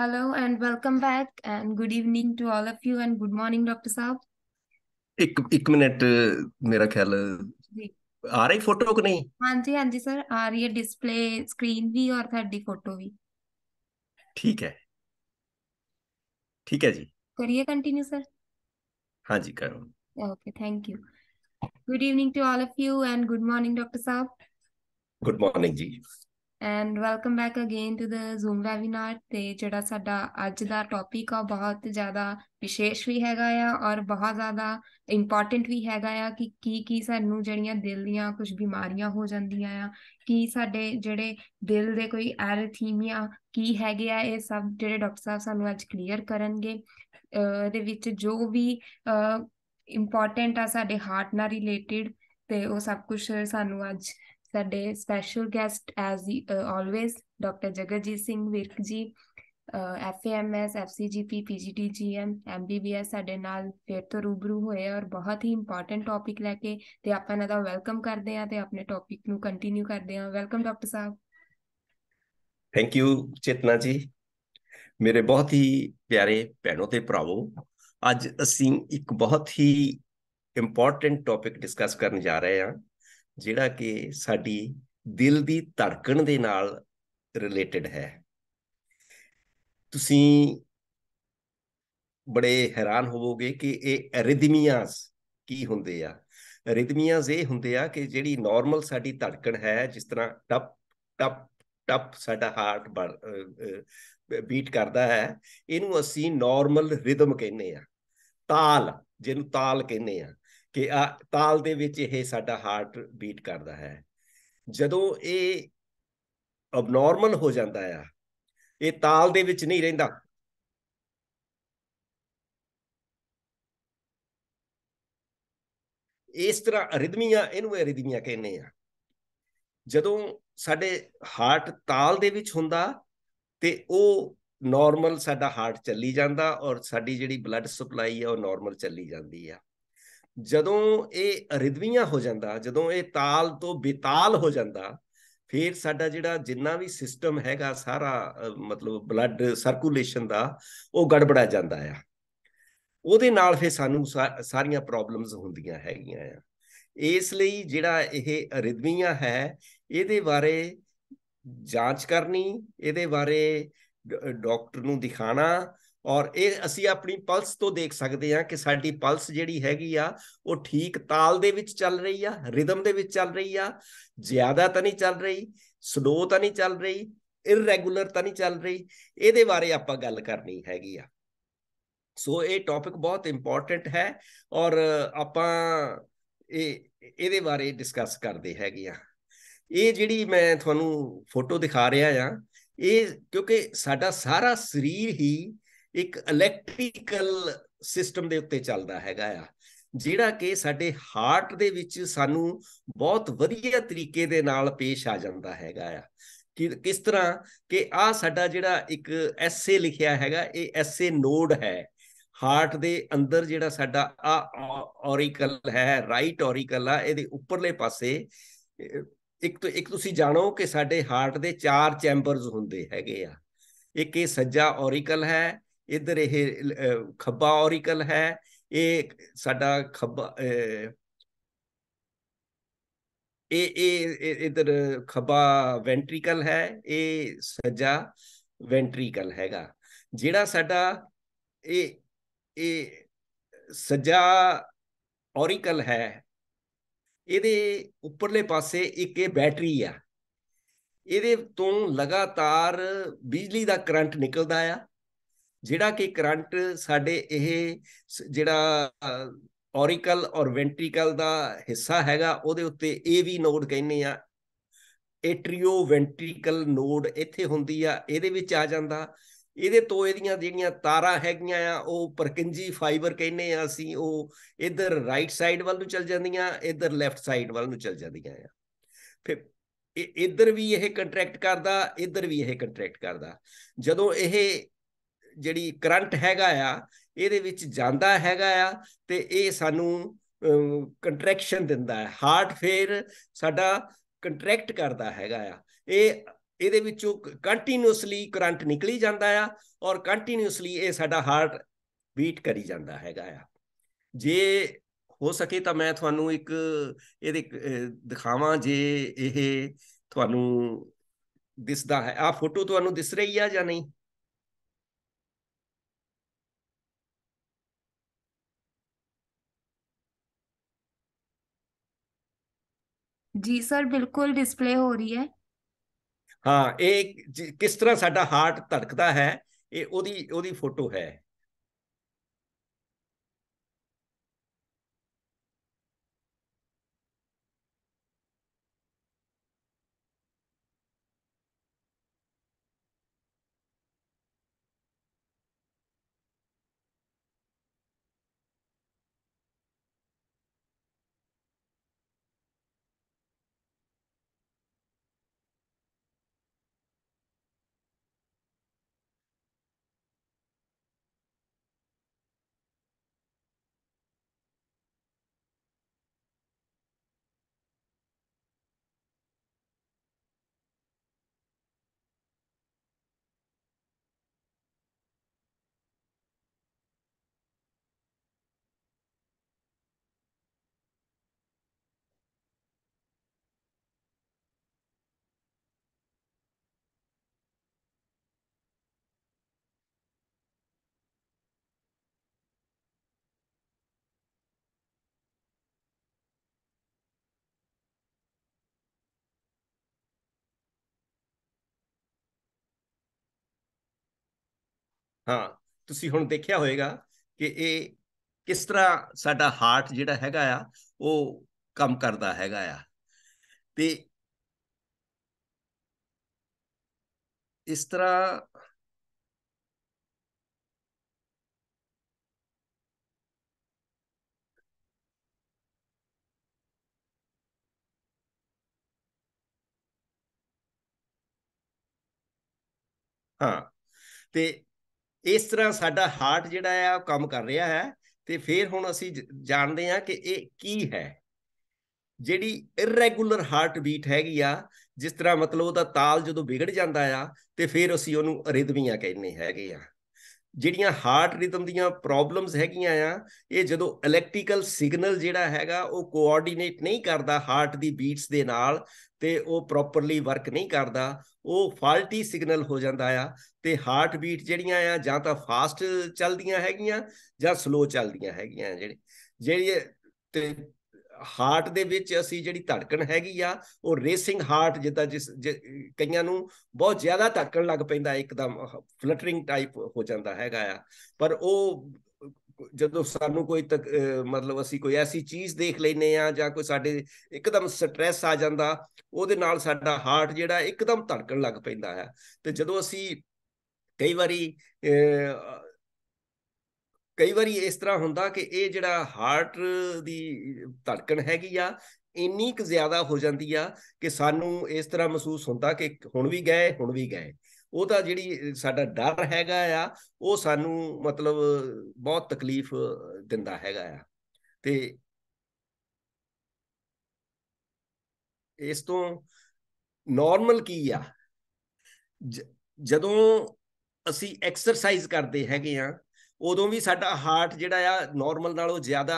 Hello and welcome back and good evening to all of you and good morning Dr. Saab. ਇੱਕ ਇੱਕ minute ਮੇਰਾ ਖਿਆਲ ਆ ਰਹੀ ਫੋਟੋ ਕਿ ਨਹੀਂ ਹਾਂਜੀ ਹਾਂਜੀ ਸਰ ਆ ਰਹੀ ਹੈ ਡਿਸਪਲੇ ਸਕਰੀਨ ਵੀ ਔਰ ਤੁਹਾਡੀ ਫੋਟੋ ਵੀ ਠੀਕ ਹੈ ਠੀਕ ਹੈ ਜੀ ਕਰੀਏ ਕੰਟੀਨਿਊ ਸਰ ਹਾਂਜੀ ਕਰੋ okay thank you good evening to all of you and good morning doctor sahib good morning ਜੀ and welcome back again to the Zoom webinar ਤੇ ਜਿਹੜਾ ਸਾਡਾ ਅੱਜ ਦਾ ਟੌਪਿਕ ਆ ਬਹੁਤ ਜ਼ਿਆਦਾ ਵਿਸ਼ੇਸ਼ ਵੀ ਹੈਗਾ ਆ ਔਰ ਬਹੁਤ ਜ਼ਿਆਦਾ ਇੰਪੋਰਟੈਂਟ ਵੀ ਹੈਗਾ ਆ ਕਿ ਕੀ ਕੀ ਸਾਨੂੰ ਜਿਹੜੀਆਂ ਦਿਲ ਦੀਆਂ ਕੁਝ ਬਿਮਾਰੀਆਂ ਹੋ ਜਾਂਦੀਆਂ ਆ ਕੀ ਸਾਡੇ ਜਿਹੜੇ ਦਿਲ ਦੇ ਕੋਈ ਅਰਥੀਮੀਆ ਕੀ ਹੈਗੇ ਆ ਇਹ ਸਭ ਜਿਹੜੇ ਡਾਕਟਰ ਸਾਹਿਬ ਸਾਨੂੰ ਅੱਜ ਕਲੀਅਰ ਕਰਨਗੇ ਦੇ ਵਿੱਚ ਜੋ ਵੀ ਇੰਪੋਰਟੈਂਟ ਆ ਸਾਡੇ ਹਾਰਟ ਨਾਲ ਰਿਲੇਟਡ ਤੇ ਉਹ ਸਭ ਕੁਝ ਸਾਨੂੰ ਅੱਜ ਸਾਡੇ special guest as always doctor Jagarjit Singh Virk ji FMS ਐਫਸੀਜੀਪੀ ਪੀਜੀਡੀਜੀਐਮ MBBS ਸਾਡੇ ਨਾਲ ਫੇਰ ਤੋਂ ਰੂਬਰੂ ਹੋਏ ਔਰ ਬਹੁਤ ਹੀ ਇੰਪੋਰਟੈਂਟ ਟੌਪਿਕ ਲੈ ਕੇ ਤੇ ਆਪਾਂ ਇਹਨਾਂ ਦਾ ਵੈਲਕਮ ਕਰਦੇ ਹਾਂ ਤੇ ਆਪਣੇ ਟੌਪਿਕ ਨੂੰ ਕੰਟੀਨਿਊ ਕਰਦੇ ਹਾਂ welcome doctor sahib thank you Chetna ji ਮੇਰੇ ਬਹੁਤ ਹੀ ਪਿਆਰੇ ਭੈਣੋ ਤੇ ਭਰਾਵੋ ਅੱਜ ਅਸੀਂ ਇੱਕ ਬਹੁਤ ਹੀ ਇੰਪੋਰਟੈਂਟ ਟੌਪਿਕ ਡਿਸਕਸ ਕਰਨ ਜਾ ਰਹੇ ਹਾਂ ਜਿਹੜਾ ਕਿ ਸਾਡੀ ਦਿਲ ਦੀ ਧੜਕਣ ਦੇ ਨਾਲ ਰਿਲੇਟਡ ਹੈ ਤੁਸੀਂ ਬੜੇ ਹੈਰਾਨ ਹੋਵੋਗੇ ਕਿ ਇਹ ਰਿਦਮੀਆਸ ਕੀ ਹੁੰਦੇ ਆ ਰਿਦਮੀਆਸ ਇਹ ਹੁੰਦੇ ਆ ਕਿ ਜਿਹੜੀ ਨਾਰਮਲ ਸਾਡੀ ਧੜਕਣ ਹੈ ਜਿਸ ਤਰ੍ਹਾਂ ਟਪ ਟਪ ਟਪ ਸਾਡਾ ਹਾਰਟ ਬੀਟ ਕਰਦਾ ਹੈ ਇਹਨੂੰ ਅਸੀਂ ਨਾਰਮਲ ਰਿਦਮ ਕਹਿੰਦੇ ਆ ਤਾਲ ਜਿਹਨੂੰ ਤਾਲ ਕਹਿੰਦੇ ਆ ਕਿ ਆ ਤਾਲ ਦੇ ਵਿੱਚ ਇਹ ਸਾਡਾ ਹਾਰਟ ਬੀਟ ਕਰਦਾ ਹੈ ਜਦੋਂ ਇਹ ਅਬਨੋਰਮਲ ਹੋ ਜਾਂਦਾ ਆ ਇਹ ਤਾਲ ਦੇ ਵਿੱਚ ਨਹੀਂ ਰਹਿੰਦਾ ਇਸ ਤਰ੍ਹਾਂ ਅਰਿਦਮੀਆਂ ਇਹਨੂੰ ਅਰਿਦਮੀਆਂ ਕਹਿੰਦੇ ਆ ਜਦੋਂ ਸਾਡੇ ਹਾਰਟ ਤਾਲ ਦੇ ਵਿੱਚ ਹੁੰਦਾ ਤੇ ਉਹ ਨਾਰਮਲ ਸਾਡਾ ਹਾਰਟ ਚੱਲੀ ਜਾਂਦਾ ਔਰ ਸਾਡੀ ਜਿਹੜੀ ਬਲੱਡ ਸਪਲਾਈ ਆ ਉਹ ਨਾਰਮਲ ਚੱਲੀ ਜਾਂਦੀ ਆ ਜਦੋਂ ਇਹ ਰਿਦਵੀਆਂ ਹੋ ਜਾਂਦਾ ਜਦੋਂ ਇਹ ਤਾਲ ਤੋਂ ਬਿਤਾਲ ਹੋ ਜਾਂਦਾ ਫਿਰ ਸਾਡਾ ਜਿਹੜਾ ਜਿੰਨਾ ਵੀ ਸਿਸਟਮ ਹੈਗਾ ਸਾਰਾ ਮਤਲਬ ਬਲੱਡ ਸਰਕੂਲੇਸ਼ਨ ਦਾ ਉਹ ਗੜਬੜਾ ਜਾਂਦਾ ਆ ਉਹਦੇ ਨਾਲ ਫਿਰ ਸਾਨੂੰ ਸਾਰੀਆਂ ਪ੍ਰੋਬਲਮਸ ਹੁੰਦੀਆਂ ਹੈਗੀਆਂ ਆ ਇਸ ਲਈ ਜਿਹੜਾ ਇਹ ਰਿਦਵੀਆਂ ਹੈ ਇਹਦੇ ਬਾਰੇ ਜਾਂਚ ਕਰਨੀ ਇਹਦੇ ਬਾਰੇ ਡਾਕਟਰ ਨੂੰ ਦਿਖਾਣਾ ਔਰ ਇਹ ਅਸੀਂ ਆਪਣੀ ਪਲਸ ਤੋਂ ਦੇਖ ਸਕਦੇ ਹਾਂ ਕਿ ਸਾਡੀ ਪਲਸ ਜਿਹੜੀ ਹੈਗੀ ਆ ਉਹ ਠੀਕ ਤਾਲ ਦੇ ਵਿੱਚ ਚੱਲ ਰਹੀ ਆ ਰਿਦਮ ਦੇ ਵਿੱਚ ਚੱਲ ਰਹੀ ਆ ਜ਼ਿਆਦਾ ਤਾਂ ਨਹੀਂ ਚੱਲ ਰਹੀ ਸਲੋ ਤਾਂ ਨਹੀਂ ਚੱਲ ਰਹੀ ਇਰੈਗੂਲਰ ਤਾਂ ਨਹੀਂ ਚੱਲ ਰਹੀ ਇਹਦੇ ਬਾਰੇ ਆਪਾਂ ਗੱਲ ਕਰਨੀ ਹੈਗੀ ਆ ਸੋ ਇਹ ਟੌਪਿਕ ਬਹੁਤ ਇੰਪੋਰਟੈਂਟ ਹੈ ਔਰ ਆਪਾਂ ਇਹ ਇਹਦੇ ਬਾਰੇ ਡਿਸਕਸ ਕਰਦੇ ਹੈਗੇ ਆ ਇਹ ਜਿਹੜੀ ਮੈਂ ਤੁਹਾਨੂੰ ਫੋਟੋ ਦਿਖਾ ਰਿਹਾ ਆ ਇਹ ਕਿਉਂਕਿ ਸਾਡਾ ਸਾਰਾ ਸਰੀਰ ਹੀ ਇੱਕ ਇਲੈਕਟ੍ਰੀਕਲ ਸਿਸਟਮ ਦੇ ਉੱਤੇ ਚੱਲਦਾ ਹੈਗਾ ਆ ਜਿਹੜਾ ਕਿ ਸਾਡੇ ਹਾਰਟ ਦੇ ਵਿੱਚ ਸਾਨੂੰ ਬਹੁਤ ਵਧੀਆ ਤਰੀਕੇ ਦੇ ਨਾਲ ਪੇਸ਼ ਆ ਜਾਂਦਾ ਹੈਗਾ ਆ ਕਿ ਕਿਸ ਤਰ੍ਹਾਂ ਕਿ ਆ ਸਾਡਾ ਜਿਹੜਾ ਇੱਕ ਐਸਏ ਲਿਖਿਆ ਹੈਗਾ ਇਹ ਐਸਏ ਨੋਡ ਹੈ ਹਾਰਟ ਦੇ ਅੰਦਰ ਜਿਹੜਾ ਸਾਡਾ ਆ ਔਰੀਕਲ ਹੈ ਰਾਈਟ ਔਰੀਕਲ ਆ ਇਹਦੇ ਉੱਪਰਲੇ ਪਾਸੇ ਇੱਕ ਤੋਂ ਇੱਕ ਤੁਸੀਂ ਜਾਣੋ ਕਿ ਸਾਡੇ ਹਾਰਟ ਦੇ ਚਾਰ ਚੈਂਬਰਸ ਹੁੰਦੇ ਹੈਗੇ ਆ ਇੱਕ ਇਹ ਸੱਜਾ ਔਰੀਕਲ ਹੈ ਇਧਰ ਇਹ ਖੱਬਾ ਔਰੀਕਲ ਹੈ ਇਹ ਸਾਡਾ ਖੱਬਾ ਇਹ ਇਹ ਇਧਰ ਖੱਬਾ ਵੈਂਟ੍ਰੀਕਲ ਹੈ ਇਹ ਸੱਜਾ ਵੈਂਟ੍ਰੀਕਲ ਹੈਗਾ ਜਿਹੜਾ ਸਾਡਾ ਇਹ ਇਹ ਸੱਜਾ ਔਰੀਕਲ ਹੈ ਇਹਦੇ ਉੱਪਰਲੇ ਪਾਸੇ ਇੱਕ ਇਹ ਬੈਟਰੀ ਆ ਇਹਦੇ ਤੋਂ ਲਗਾਤਾਰ ਬਿਜਲੀ ਦਾ ਕਰੰਟ ਨਿਕਲਦਾ ਆ ਜਿਹੜਾ ਕਿ ਕਰੰਟ ਸਾਡੇ ਇਹ ਜਿਹੜਾ ਔਰੀਕਲ ਔਰ ਵੈਂਟ੍ਰੀਕਲ ਦਾ ਹਿੱਸਾ ਹੈਗਾ ਉਹਦੇ ਉੱਤੇ ਇਹ ਵੀ ਨੋਡ ਕਹਿੰਦੇ ਆ ਐਟਰੀਓ ਵੈਂਟ੍ਰੀਕਲ ਨੋਡ ਇੱਥੇ ਹੁੰਦੀ ਆ ਇਹਦੇ ਵਿੱਚ ਆ ਜਾਂਦਾ ਇਹਦੇ ਤੋਂ ਇਹਦੀਆਂ ਜਿਹੜੀਆਂ ਤਾਰਾਂ ਹੈਗੀਆਂ ਆ ਉਹ ਪਰਕਿੰਜੀ ਫਾਈਬਰ ਕਹਿੰਦੇ ਆ ਅਸੀਂ ਉਹ ਇਧਰ ਰਾਈਟ ਸਾਈਡ ਵੱਲ ਨੂੰ ਚਲ ਜਾਂਦੀਆਂ ਇਧਰ ਲੈਫਟ ਸਾਈਡ ਵੱਲ ਨੂੰ ਚਲ ਜਾਂਦੀਆਂ ਆ ਫਿਰ ਇਧਰ ਵੀ ਇਹ ਕੰਟਰੈਕਟ ਕਰਦਾ ਇਧਰ ਵੀ ਇਹ ਕੰਟਰੈਕਟ ਕਰਦਾ ਜਦੋਂ ਇਹ ਜਿਹੜੀ ਕਰੰਟ ਹੈਗਾ ਆ ਇਹਦੇ ਵਿੱਚ ਜਾਂਦਾ ਹੈਗਾ ਆ ਤੇ ਇਹ ਸਾਨੂੰ ਕੰਟਰੈਕਸ਼ਨ ਦਿੰਦਾ ਹੈ ਹਾਰਟ ਫੇਰ ਸਾਡਾ ਕੰਟਰੈਕਟ ਕਰਦਾ ਹੈਗਾ ਆ ਇਹ ਇਹਦੇ ਵਿੱਚੋਂ ਕੰਟੀਨਿਊਸਲੀ ਕਰੰਟ ਨਿਕਲੀ ਜਾਂਦਾ ਆ ਔਰ ਕੰਟੀਨਿਊਸਲੀ ਇਹ ਸਾਡਾ ਹਾਰਟ ਬੀਟ ਕਰੀ ਜਾਂਦਾ ਹੈਗਾ ਆ ਜੇ ਹੋ ਸਕੇ ਤਾਂ ਮੈਂ ਤੁਹਾਨੂੰ ਇੱਕ ਇਹਦੇ ਦਿਖਾਵਾਂ ਜੇ ਇਹ ਤੁਹਾਨੂੰ ਦਿਸਦਾ ਹੈ ਆ ਫੋਟੋ ਤੁਹਾਨੂੰ ਦਿਸ ਰਹੀ ਆ ਜਾਂ ਨਹੀਂ ਜੀ ਸਰ ਬਿਲਕੁਲ ਡਿਸਪਲੇ ਹੋ ਰਹੀ ਹੈ ਹਾਂ ਇਹ ਕਿਸ ਤਰ੍ਹਾਂ ਸਾਡਾ ਹਾਰਟ ਧੜਕਦਾ ਹੈ ਇਹ ਉਹਦੀ ਉਹਦੀ ਫੋਟੋ ਹੈ ਹਾਂ ਤੁਸੀਂ ਹੁਣ ਦੇਖਿਆ ਹੋਵੇਗਾ ਕਿ ਇਹ ਕਿਸ ਤਰ੍ਹਾਂ ਸਾਡਾ ਹਾਰਟ ਜਿਹੜਾ ਹੈਗਾ ਆ ਉਹ ਕੰਮ ਕਰਦਾ ਹੈਗਾ ਆ ਤੇ ਇਸ ਤਰ੍ਹਾਂ ਹਾਂ ਤੇ ਇਸ ਤਰ੍ਹਾਂ ਸਾਡਾ ਹਾਰਟ ਜਿਹੜਾ ਆ ਉਹ ਕੰਮ ਕਰ ਰਿਹਾ ਹੈ ਤੇ ਫਿਰ ਹੁਣ ਅਸੀਂ ਜਾਣਦੇ ਹਾਂ ਕਿ ਇਹ ਕੀ ਹੈ ਜਿਹੜੀ ਇਰੈਗੂਲਰ ਹਾਰਟ ਬੀਟ ਹੈਗੀ ਆ ਜਿਸ ਤਰ੍ਹਾਂ ਮਤਲਬ ਉਹਦਾ ਤਾਲ ਜਦੋਂ ਵਿਗੜ ਜਾਂਦਾ ਆ ਤੇ ਫਿਰ ਅਸੀਂ ਉਹਨੂੰ ਰਿਦਮੀਆਂ ਕਹਿੰਦੇ ਹੈਗੇ ਆ ਜਿਹੜੀਆਂ ਹਾਰਟ ਰਿਦਮ ਦੀਆਂ ਪ੍ਰੋਬਲਮਸ ਹੈਗੀਆਂ ਆ ਇਹ ਜਦੋਂ ਇਲੈਕਟ੍ਰੀਕਲ ਸਿਗਨਲ ਜਿਹੜਾ ਹੈਗਾ ਉਹ ਕੋਆਰਡੀਨੇਟ ਨਹੀਂ ਕਰਦਾ ਹਾਰਟ ਦੀ ਬੀਟਸ ਦੇ ਨਾਲ ਤੇ ਉਹ ਪ੍ਰੋਪਰਲੀ ਵਰਕ ਨਹੀਂ ਕਰਦਾ ਉਹ ਫਾਲਟੀ ਸਿਗਨਲ ਹੋ ਜਾਂਦਾ ਆ ਤੇ ਹਾਰਟ ਬੀਟ ਜਿਹੜੀਆਂ ਆ ਜਾਂ ਤਾਂ ਫਾਸਟ ਚੱਲਦੀਆਂ ਹੈਗੀਆਂ ਜਾਂ ਸਲੋ ਚੱਲਦੀਆਂ ਹੈਗੀਆਂ ਜਿਹੜੇ ਜਿਹੜੀ ਤੇ ਹਾਰਟ ਦੇ ਵਿੱਚ ਅਸੀਂ ਜਿਹੜੀ ਧੜਕਣ ਹੈਗੀ ਆ ਉਹ ਰੇਸਿੰਗ ਹਾਰਟ ਜਿੱਦਾਂ ਜਿਸ ਕਈਆਂ ਨੂੰ ਬਹੁਤ ਜ਼ਿਆਦਾ ਧੜਕਣ ਲੱਗ ਪੈਂਦਾ ਇੱਕਦਮ ਫਲਟਰਿੰਗ ਟਾਈਪ ਹੋ ਜਾਂਦਾ ਹੈਗਾ ਆ ਪਰ ਉਹ ਜਦੋਂ ਸਾਨੂੰ ਕੋਈ ਤੱਕ ਮਤਲਬ ਅਸੀਂ ਕੋਈ ਐਸੀ ਚੀਜ਼ ਦੇਖ ਲੈਨੇ ਆ ਜਾਂ ਕੋਈ ਸਾਡੇ ਇੱਕਦਮ ਸਟ੍ਰੈਸ ਆ ਜਾਂਦਾ ਉਹਦੇ ਨਾਲ ਸਾਡਾ ਹਾਰਟ ਜਿਹੜਾ ਇੱਕਦਮ ਧੜਕਣ ਲੱਗ ਪੈਂਦਾ ਹੈ ਤੇ ਜਦੋਂ ਅਸੀਂ ਕਈ ਵਾਰੀ ਕਈ ਵਾਰੀ ਇਸ ਤਰ੍ਹਾਂ ਹੁੰਦਾ ਕਿ ਇਹ ਜਿਹੜਾ ਹਾਰਟ ਦੀ ਧੜਕਣ ਹੈਗੀ ਆ ਇੰਨੀ ਕੁ ਜ਼ਿਆਦਾ ਹੋ ਜਾਂਦੀ ਆ ਕਿ ਸਾਨੂੰ ਇਸ ਤਰ੍ਹਾਂ ਮਹਿਸੂਸ ਹੁੰਦਾ ਕਿ ਹੁਣ ਵੀ ਗਏ ਹੁਣ ਵੀ ਗਏ ਉਹ ਤਾਂ ਜਿਹੜੀ ਸਾਡਾ ਡਰ ਹੈਗਾ ਆ ਉਹ ਸਾਨੂੰ ਮਤਲਬ ਬਹੁਤ ਤਕਲੀਫ ਦਿੰਦਾ ਹੈਗਾ ਆ ਤੇ ਇਸ ਤੋਂ ਨਾਰਮਲ ਕੀ ਆ ਜਦੋਂ ਅਸੀਂ ਐਕਸਰਸਾਈਜ਼ ਕਰਦੇ ਹੈਗੇ ਆ ਉਦੋਂ ਵੀ ਸਾਡਾ ਹਾਰਟ ਜਿਹੜਾ ਆ ਨਾਰਮਲ ਨਾਲੋਂ ਜ਼ਿਆਦਾ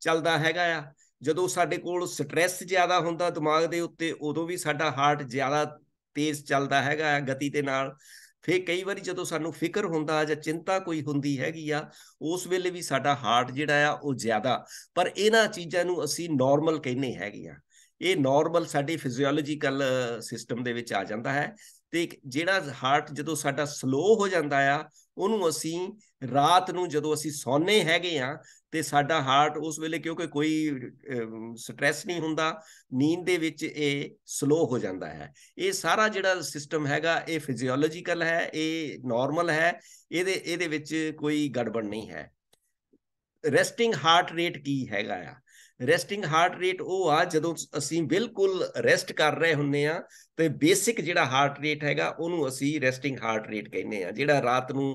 ਚੱਲਦਾ ਹੈਗਾ ਆ ਜਦੋਂ ਸਾਡੇ ਕੋਲ ਸਟ੍ਰੈਸ ਜ਼ਿਆਦਾ ਹੁੰਦਾ ਦਿਮਾਗ ਦੇ ਉੱਤੇ ਉਦੋਂ ਵੀ ਸਾਡਾ ਹਾਰਟ ਜ਼ਿਆਦਾ ਤੇਜ਼ ਚੱਲਦਾ ਹੈਗਾ ਗਤੀ ਦੇ ਨਾਲ ਫੇ ਕਈ ਵਾਰੀ ਜਦੋਂ ਸਾਨੂੰ ਫਿਕਰ ਹੁੰਦਾ ਜਾਂ ਚਿੰਤਾ ਕੋਈ ਹੁੰਦੀ ਹੈਗੀ ਆ ਉਸ ਵੇਲੇ ਵੀ ਸਾਡਾ ਹਾਰਟ ਜਿਹੜਾ ਆ ਉਹ ਜ਼ਿਆਦਾ ਪਰ ਇਹਨਾਂ ਚੀਜ਼ਾਂ ਨੂੰ ਅਸੀਂ ਨਾਰਮਲ ਕਹਿੰਨੇ ਹੈਗੇ ਆ ਇਹ ਨਾਰਮਲ ਸਾਡੇ ਫਿਜ਼ੀਓਲੋਜੀਕਲ ਸਿਸਟਮ ਦੇ ਵਿੱਚ ਆ ਜਾਂਦਾ ਹੈ ਤੇ ਜਿਹੜਾ ਹਾਰਟ ਜਦੋਂ ਸਾਡਾ ਸਲੋ ਹੋ ਜਾਂਦਾ ਆ ਉਹਨੂੰ ਅਸੀਂ ਰਾਤ ਨੂੰ ਜਦੋਂ ਅਸੀਂ ਸੌਨੇ ਹੈਗੇ ਆ ਤੇ ਸਾਡਾ ਹਾਰਟ ਉਸ ਵੇਲੇ ਕਿਉਂਕਿ ਕੋਈ ਸਟ्रेस ਨਹੀਂ ਹੁੰਦਾ ਨੀਂਦ ਦੇ ਵਿੱਚ ਇਹ ਸਲੋ ਹੋ ਜਾਂਦਾ ਹੈ ਇਹ ਸਾਰਾ ਜਿਹੜਾ ਸਿਸਟਮ ਹੈਗਾ ਇਹ ਫਿਜ਼ੀਓਲੋਜੀਕਲ ਹੈ ਇਹ ਨਾਰਮਲ ਹੈ ਇਹਦੇ ਇਹਦੇ ਵਿੱਚ ਕੋਈ ਗੜਬੜ ਨਹੀਂ ਹੈ ਰੈਸਟਿੰਗ ਹਾਰਟ ਰੇਟ ਕੀ ਹੈਗਾ ਆ ਰੈਸਟਿੰਗ ਹਾਰਟ ਰੇਟ ਉਹ ਆ ਜਦੋਂ ਅਸੀਂ ਬਿਲਕੁਲ ਰੈਸਟ ਕਰ ਰਹੇ ਹੁੰਨੇ ਆ ਤੇ ਬੇਸਿਕ ਜਿਹੜਾ ਹਾਰਟ ਰੇਟ ਹੈਗਾ ਉਹਨੂੰ ਅਸੀਂ ਰੈਸਟਿੰਗ ਹਾਰਟ ਰੇਟ ਕਹਿੰਦੇ ਆ ਜਿਹੜਾ ਰਾਤ ਨੂੰ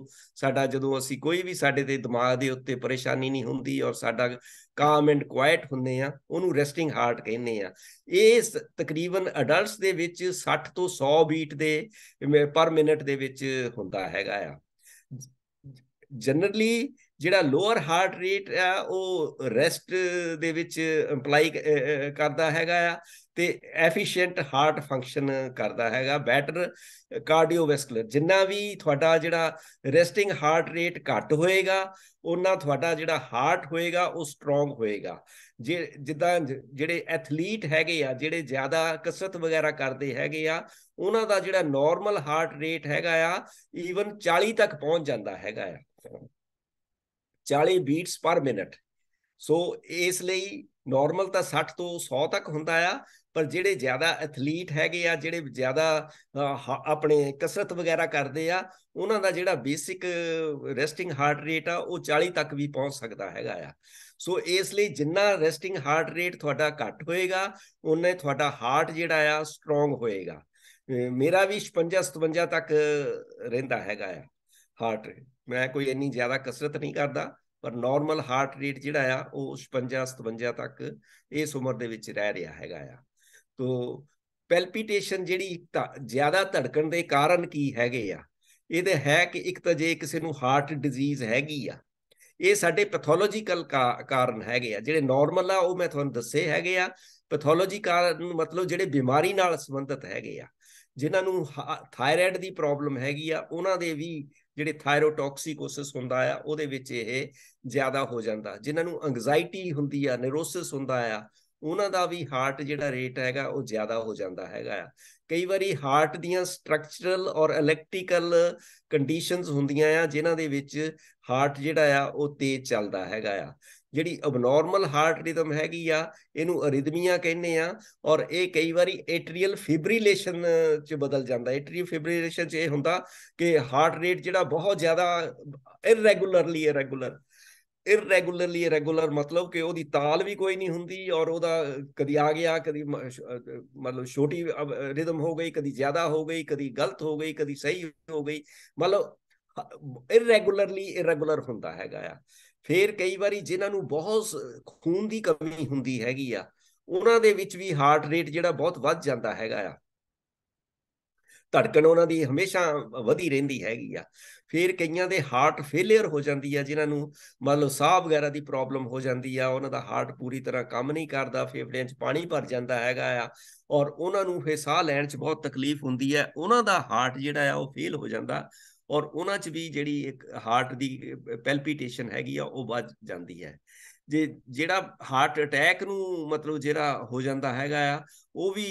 ਸਾਡਾ ਜਦੋਂ ਅਸੀਂ ਕੋਈ ਵੀ ਸਾਡੇ ਤੇ ਦਿਮਾਗ ਦੇ ਉੱਤੇ ਪਰੇਸ਼ਾਨੀ ਨਹੀਂ ਹੁੰਦੀ ਔਰ ਸਾਡਾ ਕਾਮ ਐਂਡ ਕੁਆਇਟ ਹੁੰਨੇ ਆ ਉਹਨੂੰ ਰੈਸਟਿੰਗ ਹਾਰਟ ਕਹਿੰਦੇ ਆ ਇਹ ਤਕਰੀਬਨ ਅਡਲਟਸ ਦੇ ਵਿੱਚ 60 ਤੋਂ 100 ਬੀਟ ਦੇ ਪਰ ਮਿੰਟ ਦੇ ਵਿੱਚ ਹੁੰਦਾ ਹੈਗਾ ਆ ਜਨਰਲੀ ਜਿਹੜਾ ਲੋਅਰ ਹਾਰਟ ਰੇਟ ਆ ਉਹ ਰੈਸਟ ਦੇ ਵਿੱਚ ਇੰਪਲਾਈ ਕਰਦਾ ਹੈਗਾ ਆ ਤੇ ਐਫੀਸ਼ੀਐਂਟ ਹਾਰਟ ਫੰਕਸ਼ਨ ਕਰਦਾ ਹੈਗਾ ਬੈਟਰ ਕਾਰਡੀਓਵੈਸਕੂਲਰ ਜਿੰਨਾ ਵੀ ਤੁਹਾਡਾ ਜਿਹੜਾ ਰੈਸਟਿੰਗ ਹਾਰਟ ਰੇਟ ਘੱਟ ਹੋਏਗਾ ਉਹਨਾਂ ਤੁਹਾਡਾ ਜਿਹੜਾ ਹਾਰਟ ਹੋਏਗਾ ਉਹ ਸਟਰੋਂਗ ਹੋਏਗਾ ਜੇ ਜਿੱਦਾਂ ਜਿਹੜੇ ਐਥਲੀਟ ਹੈਗੇ ਆ ਜਿਹੜੇ ਜ਼ਿਆਦਾ ਕਸਰਤ ਵਗੈਰਾ ਕਰਦੇ ਹੈਗੇ ਆ ਉਹਨਾਂ ਦਾ ਜਿਹੜਾ ਨਾਰਮਲ ਹਾਰਟ ਰੇਟ ਹੈਗਾ ਆ ਈਵਨ 40 ਤੱਕ ਪਹੁੰਚ ਜਾਂਦਾ ਹੈਗਾ ਆ 40 ਬੀਟਸ ਪਰ ਮਿੰਟ ਸੋ ਇਸ ਲਈ ਨਾਰਮਲ ਤਾਂ 60 ਤੋਂ 100 ਤੱਕ ਹੁੰਦਾ ਆ ਪਰ ਜਿਹੜੇ ਜ਼ਿਆਦਾ ਐਥਲੀਟ ਹੈਗੇ ਆ ਜਿਹੜੇ ਜ਼ਿਆਦਾ ਆਪਣੇ ਕਸਰਤ ਵਗੈਰਾ ਕਰਦੇ ਆ ਉਹਨਾਂ ਦਾ ਜਿਹੜਾ ਬੇਸਿਕ ਰੈਸਟਿੰਗ ਹਾਰਟ ਰੇਟ ਆ ਉਹ 40 ਤੱਕ ਵੀ ਪਹੁੰਚ ਸਕਦਾ ਹੈਗਾ ਆ ਸੋ ਇਸ ਲਈ ਜਿੰਨਾ ਰੈਸਟਿੰਗ ਹਾਰਟ ਰੇਟ ਤੁਹਾਡਾ ਘੱਟ ਹੋਏਗਾ ਉਹਨੇ ਤੁਹਾਡਾ ਹਾਰਟ ਜਿਹੜਾ ਆ ਸਟਰੋਂਗ ਹੋਏਗਾ ਮੇਰਾ ਵੀ 56 57 ਤੱਕ ਰਹਿੰਦਾ ਹੈਗਾ ਆ ਹਾਰਟ ਰੇਟ ਮੈਂ ਕੋਈ ਇੰਨੀ ਜ਼ਿਆਦਾ ਕਸਰਤ ਨਹੀਂ ਕਰਦਾ ਪਰ ਨਾਰਮਲ ਹਾਰਟ ਰੇਟ ਜਿਹੜਾ ਆ ਉਹ 55 57 ਤੱਕ ਇਸ ਉਮਰ ਦੇ ਵਿੱਚ ਰਹਿ ਰਿਹਾ ਹੈਗਾ ਆ ਤੋਂ ਪੈਲਪੀਟੇਸ਼ਨ ਜਿਹੜੀ ਜ਼ਿਆਦਾ ਧੜਕਣ ਦੇ ਕਾਰਨ ਕੀ ਹੈਗੇ ਆ ਇਹਦੇ ਹੈ ਕਿ ਇੱਕ ਤਾਂ ਜੇ ਕਿਸੇ ਨੂੰ ਹਾਰਟ ਡਿਜ਼ੀਜ਼ ਹੈਗੀ ਆ ਇਹ ਸਾਡੇ ਪੈਥੋਲੋਜੀਕਲ ਕਾਰਨ ਹੈਗੇ ਆ ਜਿਹੜੇ ਨਾਰਮਲ ਆ ਉਹ ਮੈਂ ਤੁਹਾਨੂੰ ਦੱਸੇ ਹੈਗੇ ਆ ਪੈਥੋਲੋਜੀ ਕਾਰਨ ਮਤਲਬ ਜਿਹੜੇ ਬਿਮਾਰੀ ਨਾਲ ਸੰਬੰਧਿਤ ਹੈਗੇ ਆ ਜਿਨ੍ਹਾਂ ਨੂੰ ਥਾਇਰਾਇਡ ਦੀ ਪ੍ਰੋਬਲਮ ਹੈਗੀ ਆ ਉਹਨਾਂ ਦੇ ਵੀ ਜਿਹੜੇ ਥਾਇਰੋਟੌਕਸਿਕੋਸਿਸ ਹੁੰਦਾ ਆ ਉਹਦੇ ਵਿੱਚ ਇਹ ਜ਼ਿਆਦਾ ਹੋ ਜਾਂਦਾ ਜਿਨ੍ਹਾਂ ਨੂੰ ਐਂਗਜ਼ਾਇਟੀ ਹੁੰਦੀ ਆ ਨਰੋਸਿਸ ਹੁੰਦਾ ਆ ਉਹਨਾਂ ਦਾ ਵੀ ਹਾਰਟ ਜਿਹੜਾ ਰੇਟ ਹੈਗਾ ਉਹ ਜ਼ਿਆਦਾ ਹੋ ਜਾਂਦਾ ਹੈਗਾ ਆ ਕਈ ਵਾਰੀ ਹਾਰਟ ਦੀਆਂ ਸਟਰਕਚਰਲ ਔਰ ਇਲੈਕਟ੍ਰੀਕਲ ਕੰਡੀਸ਼ਨਸ ਹੁੰਦੀਆਂ ਆ ਜਿਨ੍ਹਾਂ ਦੇ ਵਿੱਚ ਹਾਰਟ ਜਿਹੜਾ ਆ ਉਹ ਤੇਜ਼ ਚੱਲਦਾ ਹੈਗਾ ਆ ਜਿਹੜੀ ਅਬਨੋਰਮਲ ਹਾਰਟ ਰਿਦਮ ਹੈਗੀ ਆ ਇਹਨੂੰ ਅਰਿਦਮੀਆ ਕਹਿੰਦੇ ਆ ਔਰ ਇਹ ਕਈ ਵਾਰੀ ਐਟਰੀਅਲ ਫਿਬ੍ਰਿਲੇਸ਼ਨ ਚ ਬਦਲ ਜਾਂਦਾ ਐਟਰੀ ਫਿਬ੍ਰਿਲੇਸ਼ਨ ਚ ਇਹ ਹੁੰਦਾ ਕਿ ਹਾਰਟ ਰੇਟ ਜਿਹੜਾ ਬਹੁਤ ਜ਼ਿਆਦਾ ਇਰੈਗੂਲਰਲੀ ਇਰੈਗੂਲਰ ਇਰੈਗੂਲਰਲੀ ਇਰੈਗੂਲਰ ਮਤਲਬ ਕਿ ਉਹਦੀ ਤਾਲ ਵੀ ਕੋਈ ਨਹੀਂ ਹੁੰਦੀ ਔਰ ਉਹਦਾ ਕਦੀ ਆ ਗਿਆ ਕਦੀ ਮਤਲਬ ਛੋਟੀ ਰਿਦਮ ਹੋ ਗਈ ਕਦੀ ਜ਼ਿਆਦਾ ਹੋ ਗਈ ਕਦੀ ਗਲਤ ਹੋ ਗਈ ਕਦੀ ਸਹੀ ਹੋ ਗਈ ਮਤਲਬ ਇਰੈਗੂਲਰਲੀ ਇਰੈਗੂਲਰ ਹੁੰਦਾ ਹੈਗਾ ਆ ਫਿਰ ਕਈ ਵਾਰੀ ਜਿਨ੍ਹਾਂ ਨੂੰ ਬਹੁਤ ਖੂਨ ਦੀ ਕਮੀ ਹੁੰਦੀ ਹੈਗੀ ਆ ਉਹਨਾਂ ਦੇ ਵਿੱਚ ਵੀ ਹਾਰਟ ਰੇਟ ਜਿਹੜਾ ਬਹੁਤ ਵੱਧ ਜਾਂਦਾ ਹੈਗਾ ਆ ਧੜਕਣ ਉਹਨਾਂ ਦੀ ਹਮੇਸ਼ਾ ਵਧੀ ਰਹਿੰਦੀ ਹੈਗੀ ਆ ਫਿਰ ਕਈਆਂ ਦੇ ਹਾਰਟ ਫੇਲਿਅਰ ਹੋ ਜਾਂਦੀ ਆ ਜਿਨ੍ਹਾਂ ਨੂੰ ਮੰਨ ਲਓ ਸਾਹ ਵਗੈਰਾ ਦੀ ਪ੍ਰੋਬਲਮ ਹੋ ਜਾਂਦੀ ਆ ਉਹਨਾਂ ਦਾ ਹਾਰਟ ਪੂਰੀ ਤਰ੍ਹਾਂ ਕੰਮ ਨਹੀਂ ਕਰਦਾ ਫੇਫੜਿਆਂ 'ਚ ਪਾਣੀ ਭਰ ਜਾਂਦਾ ਹੈਗਾ ਆ ਔਰ ਉਹਨਾਂ ਨੂੰ ਫੇ ਸਾਹ ਲੈਣ 'ਚ ਬਹੁਤ ਤਕਲੀਫ ਹੁੰਦੀ ਹੈ ਉਹਨਾਂ ਦਾ ਹਾਰਟ ਜਿਹੜਾ ਆ ਉਹ ਫੇਲ ਹੋ ਜਾਂਦਾ ਔਰ ਉਹਨਾਂ 'ਚ ਵੀ ਜਿਹੜੀ ਇੱਕ ਹਾਰਟ ਦੀ ਪੈਲਪੀਟੇਸ਼ਨ ਹੈਗੀ ਆ ਉਹ ਵੱਧ ਜਾਂਦੀ ਹੈ ਜੇ ਜਿਹੜਾ ਹਾਰਟ ਅਟੈਕ ਨੂੰ ਮਤਲਬ ਜਿਹੜਾ ਹੋ ਜਾਂਦਾ ਹੈਗਾ ਆ ਉਹ ਵੀ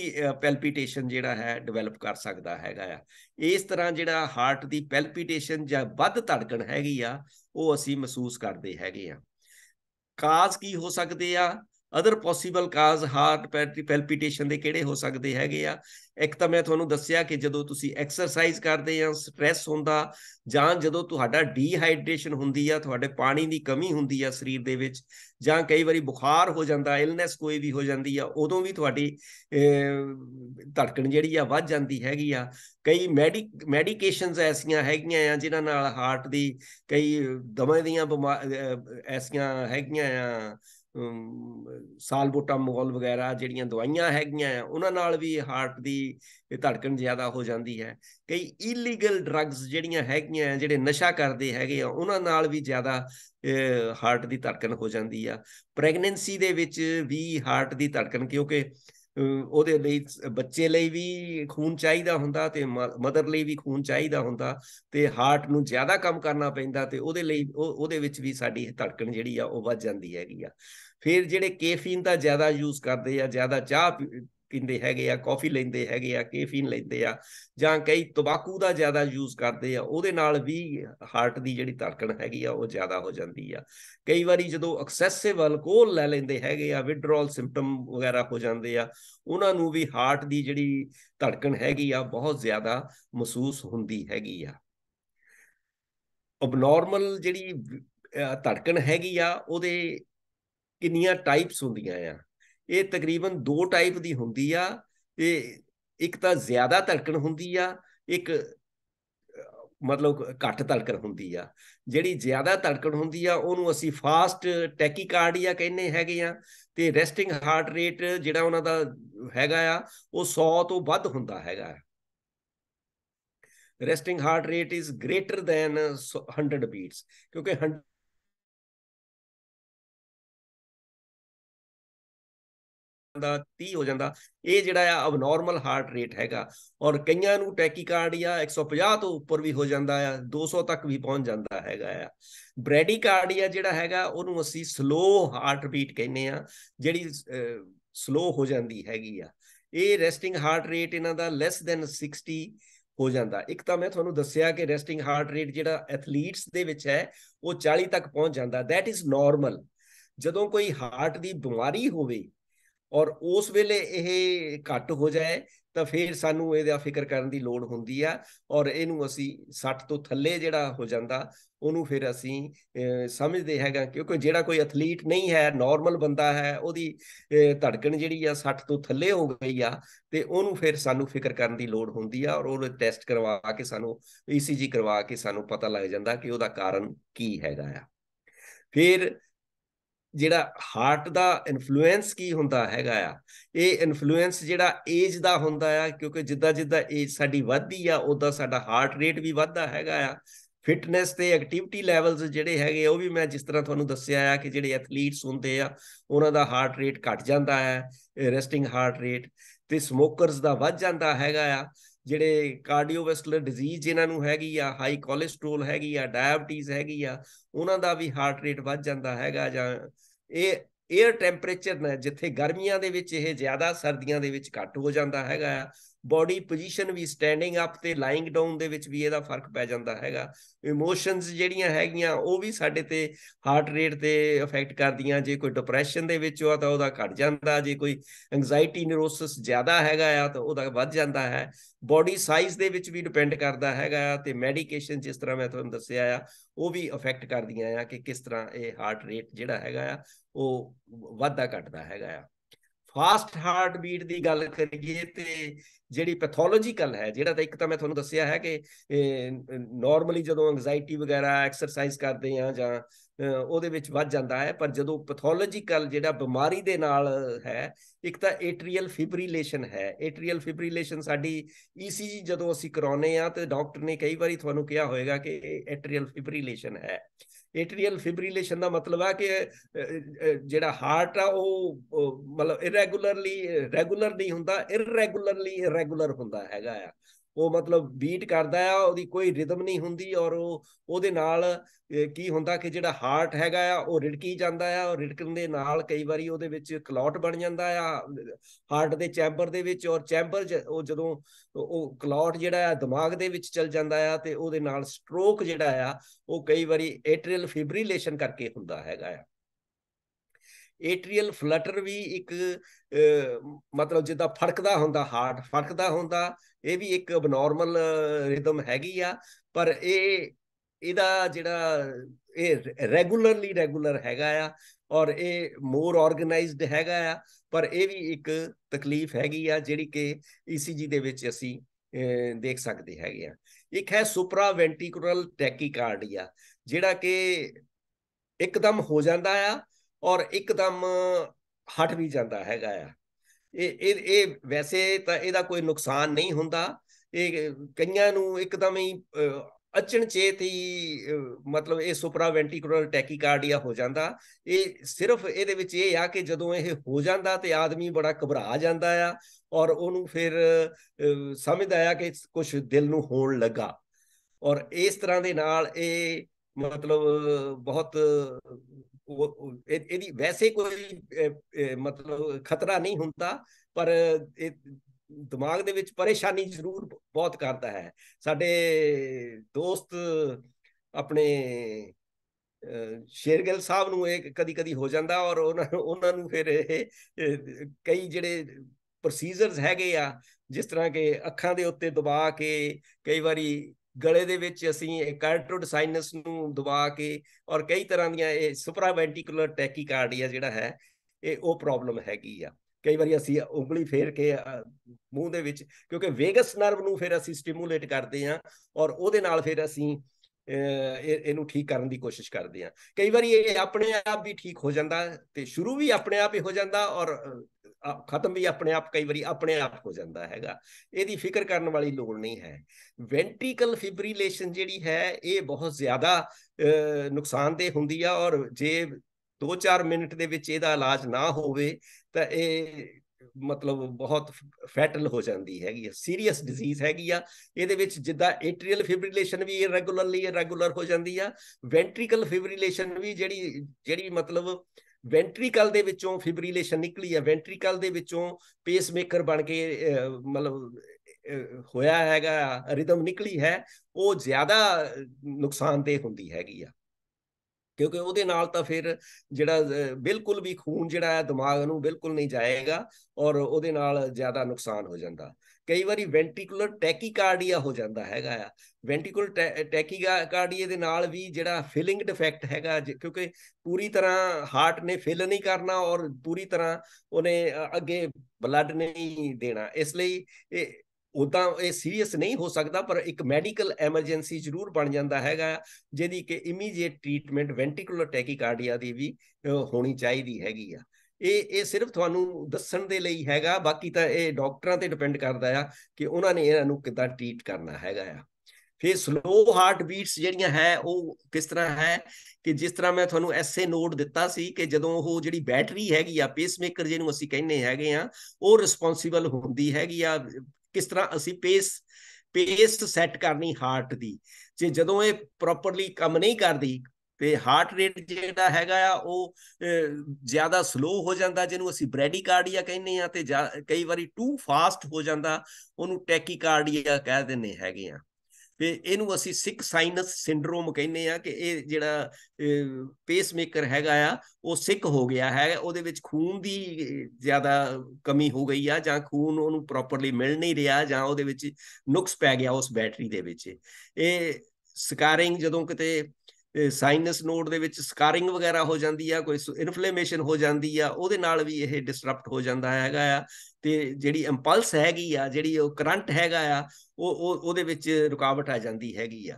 ਪੈਲਪੀਟੇਸ਼ਨ ਜਿਹੜਾ ਹੈ ਡਿਵੈਲਪ ਕਰ ਸਕਦਾ ਹੈਗਾ ਆ ਇਸ ਤਰ੍ਹਾਂ ਜਿਹੜਾ ਹਾਰਟ ਦੀ ਪੈਲਪੀਟੇਸ਼ਨ ਜਾਂ ਵੱਧ ਧੜਕਣ ਹੈਗੀ ਆ ਉਹ ਅਸੀਂ ਮਹਿਸੂਸ ਕਰਦੇ ਹੈਗੇ ਆ ਕਾਜ਼ ਕੀ ਹੋ ਸਕਦੇ ਆ other possible cause heart palpitation ਦੇ ਕਿਹੜੇ ਹੋ ਸਕਦੇ ਹੈਗੇ ਆ ਇੱਕ ਤਾਂ ਮੈਂ ਤੁਹਾਨੂੰ ਦੱਸਿਆ ਕਿ ਜਦੋਂ ਤੁਸੀਂ ਐਕਸਰਸਾਈਜ਼ ਕਰਦੇ ਆ ਸਟ्रेस ਹੁੰਦਾ ਜਾਂ ਜਦੋਂ ਤੁਹਾਡਾ ਡੀਹਾਈਡਰੇਸ਼ਨ ਹੁੰਦੀ ਆ ਤੁਹਾਡੇ ਪਾਣੀ ਦੀ ਕਮੀ ਹੁੰਦੀ ਆ ਸਰੀਰ ਦੇ ਵਿੱਚ ਜਾਂ ਕਈ ਵਾਰੀ ਬੁਖਾਰ ਹੋ ਜਾਂਦਾ ਇਲਨੈਸ ਕੋਈ ਵੀ ਹੋ ਜਾਂਦੀ ਆ ਉਦੋਂ ਵੀ ਤੁਹਾਡੀ ਧੜਕਣ ਜਿਹੜੀ ਆ ਵੱਧ ਜਾਂਦੀ ਹੈਗੀ ਆ ਕਈ ਮੈਡੀ ਮੈਡੀਕੇਸ਼ਨਸ ਐਸੀਆਂ ਹੈਗੀਆਂ ਆ ਜਿਨ੍ਹਾਂ ਨਾਲ ਹਾਰਟ ਦੀ ਕਈ ਦਮੇ ਦੀਆਂ ਐਸੀਆਂ ਹੈਗੀਆਂ ਆ ਮੋਗਲ ਵਗੈਰਾ ਜਿਹੜੀਆਂ ਦਵਾਈਆਂ ਹੈਗੀਆਂ ਉਹਨਾਂ ਨਾਲ ਵੀ ਹਾਰਟ ਦੀ ਧੜਕਣ ਜ਼ਿਆਦਾ ਹੋ ਜਾਂਦੀ ਹੈ ਕਈ ਇਲੀਗਲ ਡਰੱਗਸ ਜਿਹੜੀਆਂ ਹੈਗੀਆਂ ਜਿਹੜੇ ਨਸ਼ਾ ਕਰਦੇ ਹੈਗੇ ਆ ਉਹਨਾਂ ਨਾਲ ਵੀ ਜ਼ਿਆਦਾ ਹਾਰਟ ਦੀ ਧੜਕਣ ਹੋ ਜਾਂਦੀ ਆ ਪ੍ਰੈਗਨੈਂਸੀ ਦੇ ਵਿੱਚ ਵੀ ਹਾਰਟ ਦੀ ਧੜਕਣ ਕਿਉਂਕਿ ਉਹਦੇ ਲਈ ਬੱਚੇ ਲਈ ਵੀ ਖੂਨ ਚਾਹੀਦਾ ਹੁੰਦਾ ਤੇ ਮਦਰ ਲਈ ਵੀ ਖੂਨ ਚਾਹੀਦਾ ਹੁੰਦਾ ਤੇ ਹਾਰਟ ਨੂੰ ਜ਼ਿਆਦਾ ਕੰਮ ਕਰਨਾ ਪੈਂਦਾ ਤੇ ਉਹਦੇ ਲਈ ਉਹਦੇ ਵਿੱਚ ਵੀ ਸਾਡੀ ਧੜਕਣ ਜਿਹੜੀ ਆ ਉਹ ਵੱਧ ਜਾਂਦੀ ਹੈਗੀ ਆ ਫਿਰ ਜਿਹੜੇ ਕੈਫੀਨ ਦਾ ਜ਼ਿਆਦਾ ਯੂਜ਼ ਕਰਦੇ ਆ ਜ਼ਿਆਦਾ ਚਾਹ ਪੀਂਦੇ ਹੈਗੇ ਆ ਕਾਫੀ ਲੈਂਦੇ ਹੈਗੇ ਆ ਕੈਫੀਨ ਲੈਂਦੇ ਆ ਜਾਂ ਕਈ ਤਬਾਕੂ ਦਾ ਜ਼ਿਆਦਾ ਯੂਜ਼ ਕਰਦੇ ਆ ਉਹਦੇ ਨਾਲ ਵੀ ਹਾਰਟ ਦੀ ਜਿਹੜੀ ਧੜਕਣ ਹੈਗੀ ਆ ਉਹ ਜ਼ਿਆਦਾ ਹੋ ਜਾਂਦੀ ਆ ਕਈ ਵਾਰੀ ਜਦੋਂ ਐਕਸੈਸਿਵ ਅਲਕੋਹਲ ਲੈ ਲੈਂਦੇ ਹੈਗੇ ਆ ਵਿਡਰੋਲ ਸਿੰਪਟਮ ਵਗੈਰਾ ਹੋ ਜਾਂਦੇ ਆ ਉਹਨਾਂ ਨੂੰ ਵੀ ਹਾਰਟ ਦੀ ਜਿਹੜੀ ਧੜਕਣ ਹੈਗੀ ਆ ਬਹੁਤ ਜ਼ਿਆਦਾ ਮਹਿਸੂਸ ਹੁੰਦੀ ਹੈਗੀ ਆ ਅਬਨੋਰਮਲ ਜਿਹੜੀ ਧੜਕਣ ਹੈਗੀ ਆ ਉਹਦੇ ਕਿੰਨੀਆਂ ਟਾਈਪਸ ਹੁੰਦੀਆਂ ਆ ਇਹ ਤਕਰੀਬਨ ਦੋ ਟਾਈਪ ਦੀ ਹੁੰਦੀ ਆ ਤੇ ਇੱਕ ਤਾਂ ਜ਼ਿਆਦਾ ਧੜਕਣ ਹੁੰਦੀ ਆ ਇੱਕ ਮਤਲਬ ਘੱਟ ਧੜਕਣ ਹੁੰਦੀ ਆ ਜਿਹੜੀ ਜ਼ਿਆਦਾ ਧੜਕਣ ਹੁੰਦੀ ਆ ਉਹਨੂੰ ਅਸੀਂ ਫਾਸਟ ਟੈਕੀਕਾਰਡੀਆ ਕਹਿੰਨੇ ਹੈਗੇ ਆ ਤੇ ਰੈਸਟਿੰਗ ਹਾਰਟ ਰੇਟ ਜਿਹੜਾ ਉਹਨਾਂ ਦਾ ਹੈਗਾ ਆ ਉਹ 100 ਤੋਂ ਵੱਧ ਹੁੰਦਾ ਹੈਗਾ resting heart rate is greater than 100 beats ਕਿਉਂਕਿ ਜਾਂਦਾ 30 ਹੋ ਜਾਂਦਾ ਇਹ ਜਿਹੜਾ ਆ ਅਬਨੋਰਮਲ ਹਾਰਟ ਰੇਟ ਹੈਗਾ ਔਰ ਕਈਆਂ ਨੂੰ ਟੈਕੀਕਾਰਡੀਆ 150 ਤੋਂ ਉੱਪਰ ਵੀ ਹੋ ਜਾਂਦਾ ਆ 200 ਤੱਕ ਵੀ ਪਹੁੰਚ ਜਾਂਦਾ ਹੈਗਾ ਆ ਬ੍ਰੈਡੀਕਾਰਡੀਆ ਜਿਹੜਾ ਹੈਗਾ ਉਹਨੂੰ ਅਸੀਂ ਸਲੋ ਹਾਰਟ ਬੀਟ ਕਹਿੰਦੇ ਆ ਜਿਹੜੀ ਸਲੋ ਹੋ ਜਾਂਦੀ ਹੈਗੀ ਆ ਇਹ ਰੈਸਟਿੰਗ ਹਾਰਟ ਰੇਟ ਇਹਨਾਂ ਦਾ ਲੈਸ ਦੈਨ 60 ਹੋ ਜਾਂਦਾ ਇੱਕ ਤਾਂ ਮੈਂ ਤੁਹਾਨੂੰ ਦੱਸਿਆ ਕਿ ਰੈਸਟਿੰਗ ਹਾਰਟ ਰੇਟ ਜਿਹੜਾ ਐਥਲੀਟਸ ਦੇ ਵਿੱਚ ਹੈ ਉਹ 40 ਤੱਕ ਪਹੁੰਚ ਜਾਂਦਾ ਥੈਟ ਇਜ਼ ਨਾਰਮਲ ਜਦੋਂ ਕੋਈ ਹਾਰਟ ਦੀ ਬਿਮਾਰੀ ਹੋਵੇ ਔਰ ਉਸ ਵੇਲੇ ਇਹ ਘੱਟ ਹੋ ਜਾਏ ਤਾਂ ਫਿਰ ਸਾਨੂੰ ਇਹਦਾ ਫਿਕਰ ਕਰਨ ਦੀ ਲੋੜ ਹੁੰਦੀ ਆ ਔਰ ਇਹਨੂੰ ਅਸੀਂ 60 ਤੋਂ ਥੱਲੇ ਜਿਹੜਾ ਹੋ ਜਾਂਦਾ ਉਹਨੂੰ ਫਿਰ ਅਸੀਂ ਸਮਝਦੇ ਹੈਗਾ ਕਿਉਂਕਿ ਜਿਹੜਾ ਕੋਈ ਐਥਲੀਟ ਨਹੀਂ ਹੈ ਨਾਰਮਲ ਬੰਦਾ ਹੈ ਉਹਦੀ ਧੜਕਣ ਜਿਹੜੀ ਆ 60 ਤੋਂ ਥੱਲੇ ਹੋ ਗਈ ਆ ਤੇ ਉਹਨੂੰ ਫਿਰ ਸਾਨੂੰ ਫਿਕਰ ਕਰਨ ਦੀ ਲੋੜ ਹੁੰਦੀ ਆ ਔਰ ਉਹ ਟੈਸਟ ਕਰਵਾ ਕੇ ਸਾਨੂੰ ECG ਕਰਵਾ ਕੇ ਸਾਨੂੰ ਪਤਾ ਲੱਗ ਜਾਂਦਾ ਕਿ ਉਹਦਾ ਕਾਰਨ ਕੀ ਹੈਗਾ ਆ ਫਿਰ ਜਿਹੜਾ ਹਾਰਟ ਦਾ ਇਨਫਲੂਐਂਸ ਕੀ ਹੁੰਦਾ ਹੈਗਾ ਆ ਇਹ ਇਨਫਲੂਐਂਸ ਜਿਹੜਾ ਏਜ ਦਾ ਹੁੰਦਾ ਆ ਕਿਉਂਕਿ ਜਿੱਦਾਂ ਜਿੱਦਾਂ ਏਜ ਸਾਡੀ ਵੱਧਦੀ ਆ ਉਦਾਂ ਸਾਡਾ ਹਾਰਟ ਰੇਟ ਵੀ ਵੱਧਦਾ ਹੈਗਾ ਆ ਫਿਟਨੈਸ ਤੇ ਐਕਟੀਵਿਟੀ ਲੈਵਲਸ ਜਿਹੜੇ ਹੈਗੇ ਉਹ ਵੀ ਮੈਂ ਜਿਸ ਤਰ੍ਹਾਂ ਤੁਹਾਨੂੰ ਦੱਸਿਆ ਆ ਕਿ ਜਿਹੜੇ ਐਥਲੀਟਸ ਹੁੰਦੇ ਆ ਉਹਨਾਂ ਦਾ ਹਾਰਟ ਰੇਟ ਘਟ ਜਾਂਦਾ ਹੈ ਰੈਸਟਿੰਗ ਹਾਰਟ ਰੇਟ ਤੇ ਸਮੋਕਰਸ ਦਾ ਵੱਧ ਜਾਂਦਾ ਹੈਗਾ ਆ ਜਿਹੜੇ ਕਾਰਡੀਓਵੈਸਕੂਲਰ ਡਿਜ਼ੀਜ਼ ਜਿਨ੍ਹਾਂ ਨੂੰ ਹੈਗੀ ਆ ਹਾਈ ਕੋਲੇਸਟ੍ਰੋਲ ਹੈਗੀ ਆ ਡਾਇਬੀਟੀਜ਼ ਹੈਗੀ ਆ ਉਹਨਾਂ ਦਾ ਵੀ ਹਾਰਟ ਰੇਟ ਵੱਧ ਜਾਂਦਾ ਹੈਗਾ ਜਾਂ ਇਹ 에ਅਰ ਟੈਂਪਰੇਚਰ ਨੇ ਜਿੱਥੇ ਗਰਮੀਆਂ ਦੇ ਵਿੱਚ ਇਹ ਜ਼ਿਆਦਾ ਸਰਦੀਆਂ ਦੇ ਵਿੱਚ ਘੱਟ ਹੋ ਜਾਂਦਾ ਹੈਗਾ ਬਾਡੀ ਪੋਜੀਸ਼ਨ ਵੀ ਸਟੈਂਡਿੰਗ ਅਪ ਤੇ ਲਾਈਂਗ ਡਾਊਨ ਦੇ ਵਿੱਚ ਵੀ ਇਹਦਾ ਫਰਕ ਪੈ ਜਾਂਦਾ ਹੈਗਾ ਇਮੋਸ਼ਨਸ ਜਿਹੜੀਆਂ ਹੈਗੀਆਂ ਉਹ ਵੀ ਸਾਡੇ ਤੇ ਹਾਰਟ ਰੇਟ ਤੇ ਅਫੈਕਟ ਕਰਦੀਆਂ ਜੇ ਕੋਈ ਡਿਪਰੈਸ਼ਨ ਦੇ ਵਿੱਚ ਹੋ ਤਾਂ ਉਹਦਾ ਘਟ ਜਾਂਦਾ ਜੇ ਕੋਈ ਐਂਗਜ਼ਾਇਟੀ ਨਿਊਰੋਸਿਸ ਜ਼ਿਆਦਾ ਹੈਗਾ ਆ ਤਾਂ ਉਹਦਾ ਵੱਧ ਜਾਂਦਾ ਹੈ ਬਾਡੀ ਸਾਈਜ਼ ਦੇ ਵਿੱਚ ਵੀ ਡਿਪੈਂਡ ਕਰਦਾ ਹੈਗਾ ਤੇ ਮੈਡੀਕੇਸ਼ਨ ਜਿਸ ਤਰ੍ਹਾਂ ਮੈਂ ਤੁਹਾਨੂੰ ਦੱਸਿਆ ਆ ਉਹ ਵੀ ਅਫੈਕਟ ਕਰਦੀਆਂ ਆ ਕਿ ਕਿਸ ਤਰ੍ਹਾਂ ਇਹ ਹਾਰਟ ਰੇਟ ਜਿਹੜਾ ਹੈਗਾ ਆ ਉਹ ਵੱਧਦਾ ਘਟਦਾ ਹੈਗਾ ਆ ਫਾਸਟ ਹਾਰਟ ਬੀਟ ਦੀ ਗੱਲ ਕਰੀਏ ਤੇ ਜਿਹੜੀ ਪੈਥੋਲੋਜੀਕਲ ਹੈ ਜਿਹੜਾ ਤਾਂ ਇੱਕ ਤਾਂ ਮੈਂ ਤੁਹਾਨੂੰ ਦੱਸਿਆ ਹੈ ਕਿ ਨਾਰਮਲੀ ਜਦੋਂ ਐਂਗਜ਼ਾਇਟੀ ਵਗੈਰਾ ਐਕਸਰਸਾਈਜ਼ ਕਰਦੇ ਆ ਜਾਂ ਉਹਦੇ ਵਿੱਚ ਵੱਧ ਜਾਂਦਾ ਹੈ ਪਰ ਜਦੋਂ ਪੈਥੋਲੋਜੀਕਲ ਜਿਹੜਾ ਬਿਮਾਰੀ ਦੇ ਨਾਲ ਹੈ ਇੱਕ ਤਾਂ ਏਟਰੀਅਲ ਫਿਬ੍ਰਿਲੇਸ਼ਨ ਹੈ ਏਟਰੀਅਲ ਫਿਬ੍ਰਿਲੇਸ਼ਨ ਸਾਡੀ ਈਸੀਜੀ e ਜਦੋਂ ਅਸੀਂ ਕਰਾਉਨੇ ਆ ਤੇ ਡਾਕਟਰ ਨੇ ਕਈ ਵਾਰੀ ਤੁਹਾਨੂੰ ਕਿਹਾ ਹੋਵੇਗਾ ਕਿ ਏਟਰੀਅਲ ਫਿਬ੍ਰਿਲੇਸ਼ਨ ਹੈ ਏਟਰੀਅਲ ਫਿਬ੍ਰਿਲੇਸ਼ਨ ਦਾ ਮਤਲਬ ਆ ਕਿ ਜਿਹੜਾ ਹਾਰਟ ਆ ਉਹ ਮਤਲਬ ਇਰੈਗੂਲਰਲੀ ਰੈਗੂਲਰ ਨਹੀਂ ਹੁੰਦਾ ਇਰੈਗੂਲਰਲੀ ਰੈਗੂਲਰ ਹੁੰਦਾ ਹੈਗਾ ਆ ਉਹ ਮਤਲਬ ਬੀਟ ਕਰਦਾ ਆ ਉਹਦੀ ਕੋਈ ਰਿਦਮ ਨਹੀਂ ਹੁੰਦੀ ਔਰ ਉਹ ਉਹਦੇ ਨਾਲ ਕੀ ਹੁੰਦਾ ਕਿ ਜਿਹੜਾ ਹਾਰਟ ਹੈਗਾ ਆ ਉਹ ਰਿੜਕੀ ਜਾਂਦਾ ਆ ਔਰ ਰਿੜਕਣ ਦੇ ਨਾਲ ਕਈ ਵਾਰੀ ਉਹਦੇ ਵਿੱਚ ਕਲੌਟ ਬਣ ਜਾਂਦਾ ਆ ਹਾਰਟ ਦੇ ਚੈਂਬਰ ਦੇ ਵਿੱਚ ਔਰ ਚੈਂਬਰ ਉਹ ਜਦੋਂ ਉਹ ਕਲੌਟ ਜਿਹੜਾ ਆ ਦਿਮਾਗ ਦੇ ਵਿੱਚ ਚਲ ਜਾਂਦਾ ਆ ਤੇ ਉਹਦੇ ਨਾਲ ਸਟ੍ਰੋਕ ਜਿਹੜਾ ਆ ਉਹ ਕਈ ਵਾਰੀ ਐਟਰੀਅਲ ਫਿਬਰੀਲੇਸ਼ਨ ਕਰਕੇ ਹੁੰਦਾ ਹੈਗਾ ਆ ਏਟਰੀਅਲ ਫਲਟਰ ਵੀ ਇੱਕ ਮਤਲਬ ਜਿੱਦਾਂ ਫੜਕਦਾ ਹੁੰਦਾ ਹਾਰਟ ਫੜਕਦਾ ਹੁੰਦਾ ਇਹ ਵੀ ਇੱਕ ਅਬਨੋਰਮਲ ਰਿਦਮ ਹੈਗੀ ਆ ਪਰ ਇਹ ਇਹਦਾ ਜਿਹੜਾ ਇਹ ਰੈਗੂਲਰਲੀ ਰੈਗੂਲਰ ਹੈਗਾ ਆ ਔਰ ਇਹ ਮੋਰ ਆਰਗੇਨਾਈਜ਼ਡ ਹੈਗਾ ਆ ਪਰ ਇਹ ਵੀ ਇੱਕ ਤਕਲੀਫ ਹੈਗੀ ਆ ਜਿਹੜੀ ਕਿ ਈਸੀਜੀ e ਦੇ ਵਿੱਚ ਅਸੀਂ ਦੇਖ ਸਕਦੇ ਹੈਗੇ ਆ ਇੱਕ ਹੈ ਸੁਪਰਾ ਵੈਂਟੀਕੂਲਰ ਟੈਕੀਕਾਰਡੀਆ ਜਿਹੜਾ ਕਿ ਇੱਕਦਮ ਹੋ ਜਾਂਦਾ ਆ ਔਰ ਇੱਕਦਮ ਹਟ ਵੀ ਜਾਂਦਾ ਹੈਗਾ ਆ ਇਹ ਇਹ ਇਹ ਵੈਸੇ ਤਾਂ ਇਹਦਾ ਕੋਈ ਨੁਕਸਾਨ ਨਹੀਂ ਹੁੰਦਾ ਇਹ ਕਈਆਂ ਨੂੰ ਇੱਕਦਮ ਹੀ ਅਚਣ ਚੇਤ ਹੀ ਮਤਲਬ ਇਹ ਸੁਪਰਾ ਵੈਂਟ੍ਰਿਕੂਲਰ ਟੈਕੀਕਾਰਡੀਆ ਹੋ ਜਾਂਦਾ ਇਹ ਸਿਰਫ ਇਹਦੇ ਵਿੱਚ ਇਹ ਆ ਕਿ ਜਦੋਂ ਇਹ ਹੋ ਜਾਂਦਾ ਤੇ ਆਦਮੀ ਬੜਾ ਘਬਰਾ ਜਾਂਦਾ ਆ ਔਰ ਉਹਨੂੰ ਫਿਰ ਸਮਝ ਆਇਆ ਕਿ ਕੁਝ ਦਿਲ ਨੂੰ ਹੋਣ ਲੱਗਾ ਔਰ ਇਸ ਤਰ੍ਹਾਂ ਦੇ ਨਾਲ ਇਹ ਮਤਲਬ ਬਹੁਤ ਇਹਦੀ ਵੈਸੇ ਕੋਈ ਮਤਲਬ ਖਤਰਾ ਨਹੀਂ ਹੁੰਦਾ ਪਰ ਇਹ ਦਿਮਾਗ ਦੇ ਵਿੱਚ ਪਰੇਸ਼ਾਨੀ ਜ਼ਰੂਰ ਬਹੁਤ ਕਰਦਾ ਹੈ ਸਾਡੇ ਦੋਸਤ ਆਪਣੇ ਸ਼ੇਰਗਿਲ ਸਾਹਿਬ ਨੂੰ ਇਹ ਕਦੀ-ਕਦੀ ਹੋ ਜਾਂਦਾ ਔਰ ਉਹਨਾਂ ਨੂੰ ਫਿਰ ਇਹ ਕਈ ਜਿਹੜੇ ਪ੍ਰੋਸੀਜਰਸ ਹੈਗੇ ਆ ਜਿਸ ਤਰ੍ਹਾਂ ਕਿ ਅੱਖਾਂ ਦੇ ਉੱਤੇ ਦਬਾ ਕੇ ਕਈ ਵਾਰੀ ਗਲੇ ਦੇ ਵਿੱਚ ਅਸੀਂ ਕਾਰਟਰੋਡ ਸਾਈਨਸ ਨੂੰ ਦਬਾ ਕੇ ਔਰ ਕਈ ਤਰ੍ਹਾਂ ਦੀਆਂ ਇਹ ਸੁਪਰਾਵੈਂਟਿਕੂਲਰ ਟੈਕੀਕਾਰਡੀਆ ਜਿਹੜਾ ਹੈ ਇਹ ਉਹ ਪ੍ਰੋਬਲਮ ਹੈਗੀ ਆ ਕਈ ਵਾਰੀ ਅਸੀਂ ਉਂਗਲੀ ਫੇਰ ਕੇ ਮੂੰਹ ਦੇ ਵਿੱਚ ਕਿਉਂਕਿ ਵੇਗਸ ਨਰਵ ਨੂੰ ਫਿਰ ਅਸੀਂ ਸਟਿਮੂਲੇਟ ਕਰਦੇ ਆ ਔਰ ਉਹਦੇ ਨਾਲ ਫਿਰ ਅਸੀਂ ਇਹਨੂੰ ਠੀਕ ਕਰਨ ਦੀ ਕੋਸ਼ਿਸ਼ ਕਰਦੇ ਆ ਕਈ ਵਾਰੀ ਇਹ ਆਪਣੇ ਆਪ ਵੀ ਠੀਕ ਹੋ ਜਾਂਦਾ ਤੇ ਸ਼ੁਰੂ ਵੀ ਆਪਣੇ ਆਪ ਹੀ ਹੋ ਜਾਂਦਾ ਔਰ ਖਤਮ ਵੀ ਆਪਣੇ ਆਪ ਕਈ ਵਾਰੀ ਆਪਣੇ ਆਪ ਹੋ ਜਾਂਦਾ ਹੈਗਾ ਇਹਦੀ ਫਿਕਰ ਕਰਨ ਵਾਲੀ ਲੋੜ ਨਹੀਂ ਹੈ ਵੈਂਟ੍ਰੀਕਲ ਫਿਬਰੀਲੇਸ਼ਨ ਜਿਹੜੀ ਹੈ ਇਹ ਬਹੁਤ ਜ਼ਿਆਦਾ ਨੁਕਸਾਨਦੇ ਹੁੰਦੀ ਆ ਔਰ ਜੇ 2-4 ਮਿੰਟ ਦੇ ਵਿੱਚ ਇਹਦਾ ਇਲਾਜ ਨਾ ਹੋਵੇ ਤਾਂ ਇਹ ਮਤਲਬ ਬਹੁਤ ਫੈਟਲ ਹੋ ਜਾਂਦੀ ਹੈਗੀ ਆ ਸੀਰੀਅਸ ਡਿਜ਼ੀਜ਼ ਹੈਗੀ ਆ ਇਹਦੇ ਵਿੱਚ ਜਿੱਦਾਂ ਐਟਰੀਅਲ ਫਿਬਰਿਲੇਸ਼ਨ ਵੀ ਇਰੈਗੂਲਰਲੀ ਇਰੈਗੂਲਰ ਹੋ ਜਾਂਦੀ ਆ ਵੈਂਟ੍ਰੀਕਲ ਫਿਬਰਿਲੇਸ਼ਨ ਵੀ ਜਿਹੜੀ ਜਿਹੜੀ ਮਤਲਬ ਵੈਂਟ੍ਰੀਕਲ ਦੇ ਵਿੱਚੋਂ ਫਿਬ੍ਰਿਲੇਸ਼ਨ ਨਿਕਲੀ ਹੈ ਵੈਂਟ੍ਰੀਕਲ ਦੇ ਵਿੱਚੋਂ ਪੇਸਮੇਕਰ ਬਣ ਕੇ ਮਤਲਬ ਹੋਇਆ ਹੈਗਾ ਰਿਦਮ ਨਿਕਲੀ ਹੈ ਉਹ ਜ਼ਿਆਦਾ ਨੁਕਸਾਨਦੇ ਹੁੰਦੀ ਹੈਗੀ ਆ ਕਿਉਂਕਿ ਉਹਦੇ ਨਾਲ ਤਾਂ ਫਿਰ ਜਿਹੜਾ ਬਿਲਕੁਲ ਵੀ ਖੂਨ ਜਿਹੜਾ ਹੈ ਦਿਮਾਗ ਨੂੰ ਬਿਲਕੁਲ ਨਹੀਂ ਜਾਏਗਾ ਔਰ ਉਹਦੇ ਨਾਲ ਜ਼ਿਆਦਾ ਨੁਕਸਾਨ ਹੋ ਜਾਂਦਾ ਕਈ ਵਾਰੀ ਵੈਂਟ੍ਰਿਕੂਲਰ ਟੈਕੀਕਾਰਡੀਆ ਹੋ ਜਾਂਦਾ ਹੈਗਾ ਆ ਵੈਂਟ੍ਰਿਕੂਲ ਟੈਕੀਕਾਰਡੀਆ ਦੇ ਨਾਲ ਵੀ ਜਿਹੜਾ ਫਿਲਿੰਗ ਡਿਫੈਕਟ ਹੈਗਾ ਕਿਉਂਕਿ ਪੂਰੀ ਤਰ੍ਹਾਂ ਹਾਰਟ ਨੇ ਫਿਲ ਨਹੀਂ ਕਰਨਾ ਔਰ ਪੂਰੀ ਤਰ੍ਹਾਂ ਉਹਨੇ ਅੱਗੇ ਬਲੱਡ ਨਹੀਂ ਦੇਣਾ ਇਸ ਲਈ ਇਹ ਉਦਾਂ ਇਹ ਸੀਰੀਅਸ ਨਹੀਂ ਹੋ ਸਕਦਾ ਪਰ ਇੱਕ ਮੈਡੀਕਲ ਐਮਰਜੈਂਸੀ ਜ਼ਰੂਰ ਬਣ ਜਾਂਦਾ ਹੈਗਾ ਜਿਹਦੀ ਕਿ ਇਮੀਡੀਏਟ ਟ੍ਰੀਟਮੈਂਟ ਵੈਂਟ੍ਰਿਕੂਲਰ ਟੈਕੀਕਾਰਡੀਆ ਦੀ ਵੀ ਹੋਣੀ ਚਾਹੀਦੀ ਹੈਗੀ ਆ ਇਹ ਇਹ ਸਿਰਫ ਤੁਹਾਨੂੰ ਦੱਸਣ ਦੇ ਲਈ ਹੈਗਾ ਬਾਕੀ ਤਾਂ ਇਹ ਡਾਕਟਰਾਂ ਤੇ ਡਿਪੈਂਡ ਕਰਦਾ ਆ ਕਿ ਉਹਨਾਂ ਨੇ ਇਹਨਾਂ ਨੂੰ ਕਿਦਾਂ ਟ੍ਰੀਟ ਕਰਨਾ ਹੈਗਾ ਆ ਫਿਰ ਸਲੋ ਹਾਰਟ ਬੀਟਸ ਜਿਹੜੀਆਂ ਹੈ ਉਹ ਕਿਸ ਤਰ੍ਹਾਂ ਹੈ ਕਿ ਜਿਸ ਤਰ੍ਹਾਂ ਮੈਂ ਤੁਹਾਨੂੰ ਐਸੇ ਨੋਟ ਦਿੱਤਾ ਸੀ ਕਿ ਜਦੋਂ ਉਹ ਜਿਹੜੀ ਬੈਟਰੀ ਹੈਗੀ ਆ ਪੇਸਮੇਕਰ ਜਿਹਨੂੰ ਅਸੀਂ ਕਹਿੰਦੇ ਹੈਗੇ ਆ ਉਹ ਰਿਸਪੌਂਸੀਬਲ ਹੁੰਦੀ ਹੈਗੀ ਆ ਕਿਸ ਤਰ੍ਹਾਂ ਅਸੀਂ ਪੇਸ ਪੇਸ ਸੈੱਟ ਕਰਨੀ ਹਾਰਟ ਦੀ ਜੇ ਜਦੋਂ ਇਹ ਪ੍ਰੋਪਰਲੀ ਕੰਮ ਨਹੀਂ ਕਰਦੀ ਤੇ ਹਾਰਟ ਰੇਟ ਜਿਹੜਾ ਹੈਗਾ ਆ ਉਹ ਜ਼ਿਆਦਾ ਸਲੋ ਹੋ ਜਾਂਦਾ ਜਿਹਨੂੰ ਅਸੀਂ ਬ੍ਰੈਡੀਕਾਰਡੀਆ ਕਹਿੰਦੇ ਆ ਤੇ ਕਈ ਵਾਰੀ ਟੂ ਫਾਸਟ ਹੋ ਜਾਂਦਾ ਉਹਨੂੰ ਟੈਕੀਕਾਰਡੀਆ ਕਹਿ ਦਿੰਦੇ ਹੈਗੇ ਆ ਤੇ ਇਹਨੂੰ ਅਸੀਂ ਸਿਕ ਸਾਈਨਸ ਸਿੰਡਰੋਮ ਕਹਿੰਦੇ ਆ ਕਿ ਇਹ ਜਿਹੜਾ ਪੇਸਮੇਕਰ ਹੈਗਾ ਆ ਉਹ ਸਿਕ ਹੋ ਗਿਆ ਹੈ ਉਹਦੇ ਵਿੱਚ ਖੂਨ ਦੀ ਜ਼ਿਆਦਾ ਕਮੀ ਹੋ ਗਈ ਆ ਜਾਂ ਖੂਨ ਉਹਨੂੰ ਪ੍ਰੋਪਰਲੀ ਮਿਲ ਨਹੀਂ ਰਿਹਾ ਜਾਂ ਉਹਦੇ ਵਿੱਚ ਨੁਕਸ ਪੈ ਗਿਆ ਉਸ ਬੈਟਰੀ ਦੇ ਵਿੱਚ ਇਹ ਸਕਾਰਿੰਗ ਜਦੋਂ ਕਿਤੇ ਸਾਈਨਸ ਨੋਡ ਦੇ ਵਿੱਚ ਸਕਾਰਿੰਗ ਵਗੈਰਾ ਹੋ ਜਾਂਦੀ ਆ ਕੋਈ ਇਨਫਲੇਮੇਸ਼ਨ ਹੋ ਜਾਂਦੀ ਆ ਉਹਦੇ ਨਾਲ ਵੀ ਇਹ ਡਿਸਰਪਟ ਹੋ ਜਾਂਦਾ ਹੈਗਾ ਆ ਤੇ ਜਿਹੜੀ ਇੰਪਲਸ ਹੈਗੀ ਆ ਜਿਹੜੀ ਉਹ ਕਰੰਟ ਹੈਗਾ ਆ ਉਹ ਉਹਦੇ ਵਿੱਚ ਰੁਕਾਵਟ ਆ ਜਾਂਦੀ ਹੈਗੀ ਆ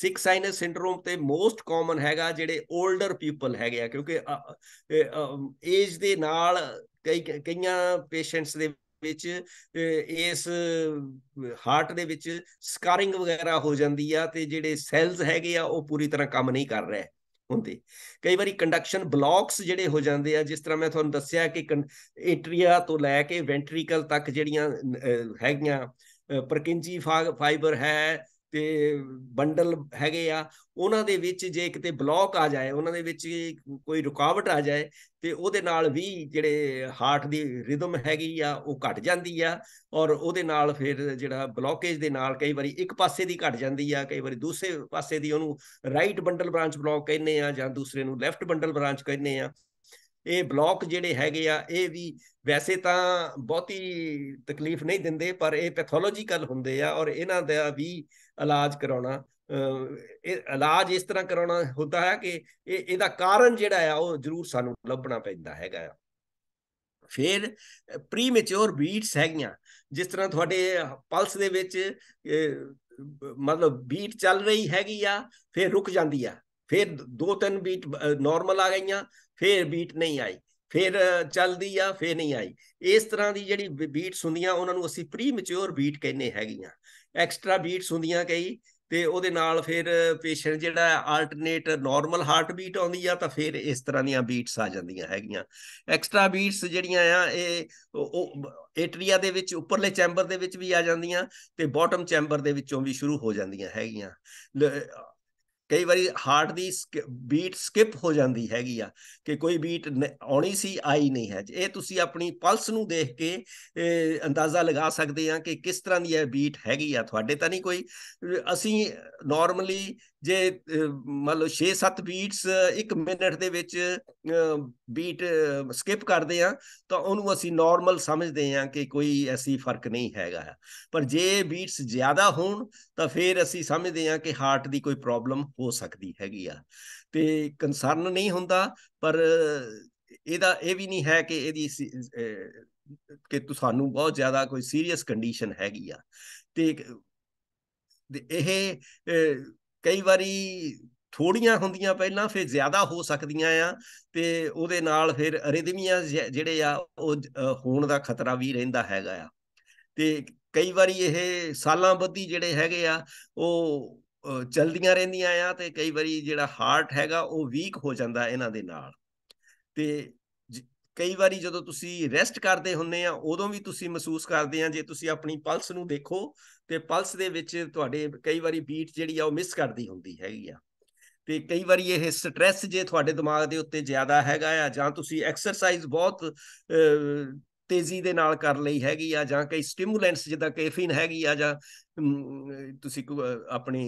ਸਿਕ ਸਾਈਨਸ ਸਿੰਡਰੋਮ ਤੇ ਮੋਸਟ ਕਾਮਨ ਹੈਗਾ ਜਿਹੜੇ 올ਡਰ ਪੀਪਲ ਹੈਗੇ ਆ ਕਿਉਂਕਿ ਏਜ ਦੇ ਨਾਲ ਕਈ ਕਈਆਂ ਪੇਸ਼ੈਂਟਸ ਦੇ ਵਿੱਚ ਇਸ ਹਾਰਟ ਦੇ ਵਿੱਚ ਸਕਾਰਿੰਗ ਵਗੈਰਾ ਹੋ ਜਾਂਦੀ ਆ ਤੇ ਜਿਹੜੇ ਸੈਲਸ ਹੈਗੇ ਆ ਉਹ ਪੂਰੀ ਤਰ੍ਹਾਂ ਕੰਮ ਨਹੀਂ ਕਰ ਰਹੇ ਹੁੰਦੇ ਕਈ ਵਾਰੀ ਕੰਡਕਸ਼ਨ ਬਲੌਕਸ ਜਿਹੜੇ ਹੋ ਜਾਂਦੇ ਆ ਜਿਸ ਤਰ੍ਹਾਂ ਮੈਂ ਤੁਹਾਨੂੰ ਦੱਸਿਆ ਕਿ ਐਟਰੀਆ ਤੋਂ ਲੈ ਕੇ ਵੈਂਟ੍ਰੀਕਲ ਤੱਕ ਜਿਹੜੀਆਂ ਹੈਗੀਆਂ ਪਰਕਿੰਜੀ ਫਾਈਬਰ ਹੈ ਤੇ ਬੰਡਲ ਹੈਗੇ ਆ ਉਹਨਾਂ ਦੇ ਵਿੱਚ ਜੇ ਕਿਤੇ ਬਲੌਕ ਆ ਜਾਏ ਉਹਨਾਂ ਦੇ ਵਿੱਚ ਕੋਈ ਰੁਕਾਵਟ ਆ ਜਾਏ ਤੇ ਉਹਦੇ ਨਾਲ ਵੀ ਜਿਹੜੇ ਹਾਰਟ ਦੀ ਰਿਦਮ ਹੈਗੀ ਆ ਉਹ ਘਟ ਜਾਂਦੀ ਆ ਔਰ ਉਹਦੇ ਨਾਲ ਫਿਰ ਜਿਹੜਾ ਬਲੌਕੇਜ ਦੇ ਨਾਲ ਕਈ ਵਾਰੀ ਇੱਕ ਪਾਸੇ ਦੀ ਘਟ ਜਾਂਦੀ ਆ ਕਈ ਵਾਰੀ ਦੂਸਰੇ ਪਾਸੇ ਦੀ ਉਹਨੂੰ ਰਾਈਟ ਬੰਡਲ ਬ੍ਰਾਂਚ ਬਲੌਕ ਕਹਿੰਦੇ ਆ ਜਾਂ ਦੂਸਰੇ ਨੂੰ ਲੈਫਟ ਬੰਡਲ ਬ੍ਰਾਂਚ ਕਹਿੰਦੇ ਆ ਇਹ ਬਲੌਕ ਜਿਹੜੇ ਹੈਗੇ ਆ ਇਹ ਵੀ ਵੈਸੇ ਤਾਂ ਬਹੁਤੀ ਤਕਲੀਫ ਨਹੀਂ ਦਿੰਦੇ ਪਰ ਇਹ ਪੈਥੋਲੋਜੀਕਲ ਹੁੰਦੇ ਆ ਔਰ ਇਹਨਾਂ ਦਾ ਵੀ ਇਲਾਜ ਕਰਾਉਣਾ ਇਹ ਇਲਾਜ ਇਸ ਤਰ੍ਹਾਂ ਕਰਾਉਣਾ ਹੁੰਦਾ ਹੈ ਕਿ ਇਹ ਇਹਦਾ ਕਾਰਨ ਜਿਹੜਾ ਆ ਉਹ ਜ਼ਰੂਰ ਸਾਨੂੰ ਲੱਭਣਾ ਪੈਂਦਾ ਹੈਗਾ ਫਿਰ ਪ੍ਰੀਮੈਚੁਰ ਬੀਟਸ ਹੈਗੀਆਂ ਜਿਸ ਤਰ੍ਹਾਂ ਤੁਹਾਡੇ ਪਲਸ ਦੇ ਵਿੱਚ ਮਤਲਬ ਬੀਟ ਚੱਲ ਰਹੀ ਹੈਗੀ ਆ ਫਿਰ ਰੁਕ ਜਾਂਦੀ ਆ ਫਿਰ ਦੋ ਤਿੰਨ ਬੀਟ ਨਾਰਮਲ ਆ ਗਈਆਂ ਫਿਰ ਬੀਟ ਨਹੀਂ ਆਈ ਫਿਰ ਚੱਲਦੀ ਆ ਫਿਰ ਨਹੀਂ ਆਈ ਇਸ ਤਰ੍ਹਾਂ ਦੀ ਜਿਹੜੀ ਬੀਟਸ ਹੁੰਦੀਆਂ ਉਹਨਾਂ ਨੂੰ ਅਸੀਂ ਪ੍ਰੀ ਮੈਚੁਰ ਬੀਟ ਕਹਿੰਦੇ ਹੈਗੀਆਂ ਐਕਸਟਰਾ ਬੀਟਸ ਹੁੰਦੀਆਂ ਕਈ ਤੇ ਉਹਦੇ ਨਾਲ ਫਿਰ ਪੇਸ਼ੈਂਟ ਜਿਹੜਾ ਆਲਟਰਨੇਟ ਨਾਰਮਲ ਹਾਰਟ ਬੀਟ ਆਉਂਦੀ ਆ ਤਾਂ ਫਿਰ ਇਸ ਤਰ੍ਹਾਂ ਦੀਆਂ ਬੀਟਸ ਆ ਜਾਂਦੀਆਂ ਹੈਗੀਆਂ ਐਕਸਟਰਾ ਬੀਟਸ ਜਿਹੜੀਆਂ ਆ ਇਹ ਉਹ ਏਟਰੀਆ ਦੇ ਵਿੱਚ ਉੱਪਰਲੇ ਚੈਂਬਰ ਦੇ ਵਿੱਚ ਵੀ ਆ ਜਾਂਦੀਆਂ ਤੇ ਬਾਟਮ ਚੈਂਬਰ ਦੇ ਵਿੱਚੋਂ ਵੀ ਸ਼ੁਰੂ ਹੋ ਜਾਂਦੀਆਂ ਹੈਗੀਆਂ ਕਈ ਵਾਰੀ ਹਾਰਟ ਦੀ ਬੀਟ ਸਕਿਪ ਹੋ ਜਾਂਦੀ ਹੈਗੀ ਆ ਕਿ ਕੋਈ ਬੀਟ ਆਉਣੀ ਸੀ ਆਈ ਨਹੀਂ ਹੈ ਇਹ ਤੁਸੀਂ ਆਪਣੀ ਪਲਸ ਨੂੰ ਦੇਖ ਕੇ ਅੰਦਾਜ਼ਾ ਲਗਾ ਸਕਦੇ ਆ ਕਿ ਕਿਸ ਤਰ੍ਹਾਂ ਦੀ ਇਹ ਬੀਟ ਹੈਗੀ ਆ ਤੁਹਾਡੇ ਤਾਂ ਨਹੀਂ ਕੋਈ ਅਸੀਂ ਨਾਰਮਲੀ ਜੇ ਮੰਨ ਲਓ 6-7 ਬੀਟਸ 1 ਮਿੰਟ ਦੇ ਵਿੱਚ ਬੀਟ ਸਕਿਪ ਕਰਦੇ ਆ ਤਾਂ ਉਹਨੂੰ ਅਸੀਂ ਨਾਰਮਲ ਸਮਝਦੇ ਆ ਕਿ ਕੋਈ ਐਸੀ ਫਰਕ ਨਹੀਂ ਹੈਗਾ ਪਰ ਜੇ ਬੀਟਸ ਜ਼ਿਆਦਾ ਹੋਣ ਤਾਂ ਫਿਰ ਅਸੀਂ ਸਮਝਦੇ ਹਾਂ ਕਿ ਹਾਰਟ ਦੀ ਕੋਈ ਪ੍ਰੋਬਲਮ ਹੋ ਸਕਦੀ ਹੈਗੀ ਆ ਤੇ ਕਨਸਰਨ ਨਹੀਂ ਹੁੰਦਾ ਪਰ ਇਹਦਾ ਇਹ ਵੀ ਨਹੀਂ ਹੈ ਕਿ ਇਹਦੀ ਕਿ ਤੁਹਾਨੂੰ ਬਹੁਤ ਜ਼ਿਆਦਾ ਕੋਈ ਸੀਰੀਅਸ ਕੰਡੀਸ਼ਨ ਹੈਗੀ ਆ ਤੇ ਇਹ ਕਈ ਵਾਰੀ ਥੋੜੀਆਂ ਹੁੰਦੀਆਂ ਪਹਿਲਾਂ ਫਿਰ ਜ਼ਿਆਦਾ ਹੋ ਸਕਦੀਆਂ ਆ ਤੇ ਉਹਦੇ ਨਾਲ ਫਿਰ ਅਰੇਦਮੀਆਂ ਜਿਹੜੇ ਆ ਉਹ ਹੋਣ ਦਾ ਖਤਰਾ ਵੀ ਰਹਿੰਦਾ ਹੈਗਾ ਆ ਤੇ ਕਈ ਵਾਰੀ ਇਹ ਸਾਲਾਂ ਬੱਧੀ ਜਿਹੜੇ ਹੈਗੇ ਆ ਉਹ ਚਲਦੀਆਂ ਰਹਿੰਦੀਆਂ ਆ ਤੇ ਕਈ ਵਾਰੀ ਜਿਹੜਾ ਹਾਰਟ ਹੈਗਾ ਉਹ ਵੀਕ ਹੋ ਜਾਂਦਾ ਇਹਨਾਂ ਦੇ ਨਾਲ ਤੇ ਕਈ ਵਾਰੀ ਜਦੋਂ ਤੁਸੀਂ ਰੈਸਟ ਕਰਦੇ ਹੁੰਨੇ ਆ ਉਦੋਂ ਵੀ ਤੁਸੀਂ ਮਹਿਸੂਸ ਕਰਦੇ ਆ ਜੇ ਤੁਸੀਂ ਆਪਣੀ ਪਲਸ ਨੂੰ ਦੇਖੋ ਤੇ ਪਲਸ ਦੇ ਵਿੱਚ ਤੁਹਾਡੇ ਕਈ ਵਾਰੀ ਬੀਟ ਜਿਹੜੀ ਆ ਉਹ ਮਿਸ ਕਰਦੀ ਹੁੰਦੀ ਹੈਗੀ ਆ ਤੇ ਕਈ ਵਾਰੀ ਇਹ ਸਟ्रेस ਜੇ ਤੁਹਾਡੇ ਦਿਮਾਗ ਦੇ ਉੱਤੇ ਜ਼ਿਆਦਾ ਹੈਗਾ ਆ ਜਾਂ ਤੁਸੀਂ ਐਕਸਰਸਾਈਜ਼ ਬਹੁਤ ਤੇਜ਼ੀ ਦੇ ਨਾਲ ਕਰ ਲਈ ਹੈਗੀ ਆ ਜਾਂ ਕਈ ਸਟਿਮੂਲੈਂਟਸ ਜਿੱਦਾਂ ਕੈਫੀਨ ਹੈਗੀ ਆ ਜਾਂ ਤੁਸੀਂ ਆਪਣੀ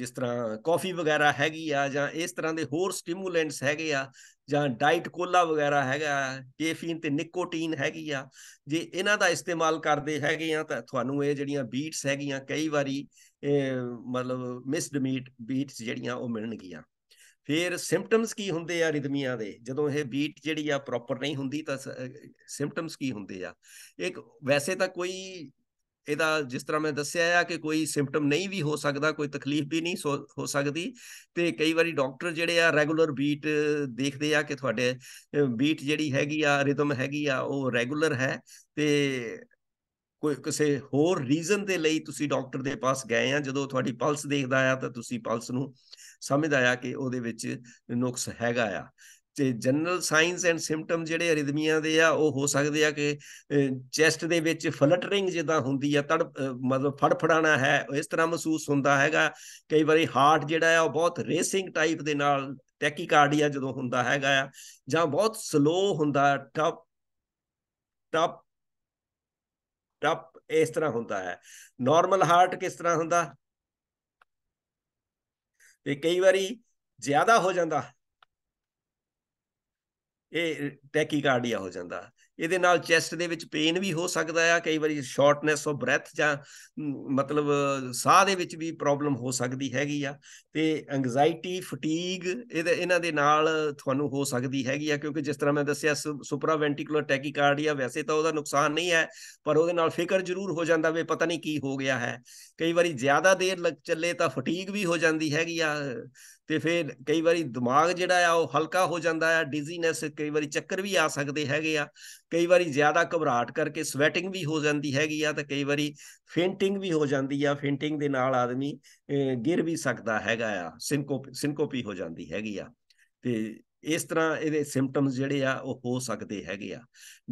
ਜਿਸ ਤਰ੍ਹਾਂ ਕਾਫੀ ਵਗੈਰਾ ਹੈਗੀ ਆ ਜਾਂ ਇਸ ਤਰ੍ਹਾਂ ਦੇ ਹੋਰ ਸਟਿਮੂਲੈਂਟਸ ਹੈਗੇ ਆ ਜਾਂ ਡਾਈਟ ਕੋਲਾ ਵਗੈਰਾ ਹੈਗਾ ਕੈਫੀਨ ਤੇ ਨਿਕੋਟੀਨ ਹੈਗੀ ਆ ਜੇ ਇਹਨਾਂ ਦਾ ਇਸਤੇਮਾਲ ਕਰਦੇ ਹੈਗੇ ਆ ਤਾਂ ਤੁਹਾਨੂੰ ਇਹ ਜਿਹੜੀਆਂ ਬੀਟਸ ਹੈਗੀਆਂ ਕਈ ਵਾਰੀ ਮਤਲਬ ਮਿਸਡ ਮੀਟ ਬੀਟਸ ਜਿਹੜੀਆਂ ਉਹ ਮਿਲਣਗੀਆਂ ਫਿਰ ਸਿੰਪਟਮਸ ਕੀ ਹੁੰਦੇ ਆ ਰਿਦਮੀਆਂ ਦੇ ਜਦੋਂ ਇਹ ਬੀਟ ਜਿਹੜੀ ਆ ਪ੍ਰੋਪਰ ਨਹੀਂ ਹੁੰਦੀ ਤਾਂ ਸਿੰਪਟਮਸ ਕੀ ਹੁੰਦੇ ਆ ਇੱਕ ਵੈਸੇ ਤਾਂ ਕੋਈ ਇਹਦਾ ਜਿਸ ਤਰ੍ਹਾਂ ਮੈਂ ਦੱਸਿਆ ਆ ਕਿ ਕੋਈ ਸਿੰਪਟਮ ਨਹੀਂ ਵੀ ਹੋ ਸਕਦਾ ਕੋਈ ਤਕਲੀਫ ਵੀ ਨਹੀਂ ਹੋ ਸਕਦੀ ਤੇ ਕਈ ਵਾਰੀ ਡਾਕਟਰ ਜਿਹੜੇ ਆ ਰੈਗੂਲਰ ਬੀਟ ਦੇਖਦੇ ਆ ਕਿ ਤੁਹਾਡੇ ਬੀਟ ਜਿਹੜੀ ਹੈਗੀ ਆ ਰਿਦਮ ਹੈਗੀ ਆ ਉਹ ਰੈਗੂਲਰ ਹੈ ਤੇ ਕੋਈ ਕਿਸੇ ਹੋਰ ਰੀਜ਼ਨ ਦੇ ਲਈ ਤੁਸੀਂ ਡਾਕਟਰ ਦੇ ਪਾਸ ਗਏ ਆ ਜਦੋਂ ਤੁਹਾਡੀ ਪਲਸ ਦੇਖਦਾ ਆ ਤਾਂ ਤੁਸੀਂ ਪਲਸ ਨੂੰ ਸਮਝਦਾ ਆ ਕਿ ਉਹਦੇ ਵਿੱਚ ਨੁਕਸ ਹੈਗਾ ਆ ਤੇ ਜਨਰਲ ਸਾਈਨਸ ਐਂਡ ਸਿੰਪਟਮ ਜਿਹੜੇ ਅਰਿਦਮੀਆਂ ਦੇ ਆ ਉਹ ਹੋ ਸਕਦੇ ਆ ਕਿ ਚੈਸਟ ਦੇ ਵਿੱਚ ਫਲਟਰਿੰਗ ਜਿੱਦਾਂ ਹੁੰਦੀ ਆ ਤੜ ਮਤਲਬ ਫੜਫੜਾਣਾ ਹੈ ਇਸ ਤਰ੍ਹਾਂ ਮਹਿਸੂਸ ਹੁੰਦਾ ਹੈਗਾ ਕਈ ਵਾਰੀ ਹਾਰਟ ਜਿਹੜਾ ਆ ਉਹ ਬਹੁਤ ਰੇਸਿੰਗ ਟਾਈਪ ਦੇ ਨਾਲ ਟੈਕੀਕਾਰਡੀਆ ਜਦੋਂ ਹੁੰਦਾ ਹੈਗਾ ਜਾਂ ਬਹੁਤ ਸਲੋ ਹੁੰਦਾ ਟਪ ਟਪ ਡੱਪ ਇਸ ਤਰ੍ਹਾਂ ਹੁੰਦਾ ਹੈ ਨਾਰਮਲ ਹਾਰਟ ਕਿਸ ਤਰ੍ਹਾਂ ਹੁੰਦਾ ਤੇ ਕਈ ਵਾਰੀ ਜ਼ਿਆਦਾ ਹੋ ਜਾਂਦਾ ਇਹ ਟੈਕੀਕਾਰਡੀਆ ਹੋ ਜਾਂਦਾ ਇਹਦੇ ਨਾਲ ਚੈਸਟ ਦੇ ਵਿੱਚ ਪੇਨ ਵੀ ਹੋ ਸਕਦਾ ਆ ਕਈ ਵਾਰੀ ਸ਼ਾਰਟਨੈਸ ਆਫ ਬ੍ਰੈਥ ਜਾਂ ਮਤਲਬ ਸਾਹ ਦੇ ਵਿੱਚ ਵੀ ਪ੍ਰੋਬਲਮ ਹੋ ਸਕਦੀ ਹੈਗੀ ਆ ਤੇ ਐਂਗਜ਼ਾਇਟੀ ਫਟੀਗ ਇਹਦੇ ਇਹਨਾਂ ਦੇ ਨਾਲ ਤੁਹਾਨੂੰ ਹੋ ਸਕਦੀ ਹੈਗੀ ਆ ਕਿਉਂਕਿ ਜਿਸ ਤਰ੍ਹਾਂ ਮੈਂ ਦੱਸਿਆ ਸੁਪਰਾ ਸੁਪਰਾਵੈਂਟੀਕੂਲਰ ਟੈਕੀਕਾਰਡੀਆ ਵੈਸੇ ਤਾਂ ਉਹਦਾ ਨੁਕਸਾਨ ਨਹੀਂ ਹੈ ਪਰ ਉਹਦੇ ਨਾਲ ਫਿਕਰ ਜ਼ਰੂਰ ਹੋ ਜਾਂਦਾ ਵੇ ਪਤਾ ਨਹੀਂ ਕੀ ਹੋ ਗਿਆ ਹੈ ਕਈ ਵਾਰੀ ਜ਼ਿਆਦਾ ਦੇਰ ਚੱਲੇ ਤਾਂ ਫਟੀਗ ਵੀ ਹੋ ਜਾਂਦੀ ਹੈਗੀ ਆ ਤੇ ਫਿਰ ਕਈ ਵਾਰੀ ਦਿਮਾਗ ਜਿਹੜਾ ਆ ਉਹ ਹਲਕਾ ਹੋ ਜਾਂਦਾ ਆ ਡਿਜ਼ੀਨੈਸ ਕਈ ਵਾਰੀ ਚੱਕਰ ਵੀ ਆ ਸਕਦੇ ਹੈਗੇ ਆ ਕਈ ਵਾਰੀ ਜ਼ਿਆਦਾ ਘਬਰਾਹਟ ਕਰਕੇ ਸਵੈਟਿੰਗ ਵੀ ਹੋ ਜਾਂਦੀ ਹੈਗੀ ਆ ਤੇ ਕਈ ਵਾਰੀ ਫੇਂਟਿੰਗ ਵੀ ਹੋ ਜਾਂਦੀ ਆ ਫੇਂਟਿੰਗ ਦੇ ਨਾਲ ਆਦਮੀ ਗਿਰ ਵੀ ਸਕਦਾ ਹੈਗਾ ਆ ਸਿੰਕੋਪੀ ਸਿੰਕੋਪੀ ਹੋ ਜਾਂਦੀ ਹੈਗੀ ਆ ਤੇ ਇਸ ਤਰ੍ਹਾਂ ਇਹਦੇ ਸਿੰਪਟਮਸ ਜਿਹੜੇ ਆ ਉਹ ਹੋ ਸਕਦੇ ਹੈਗੇ ਆ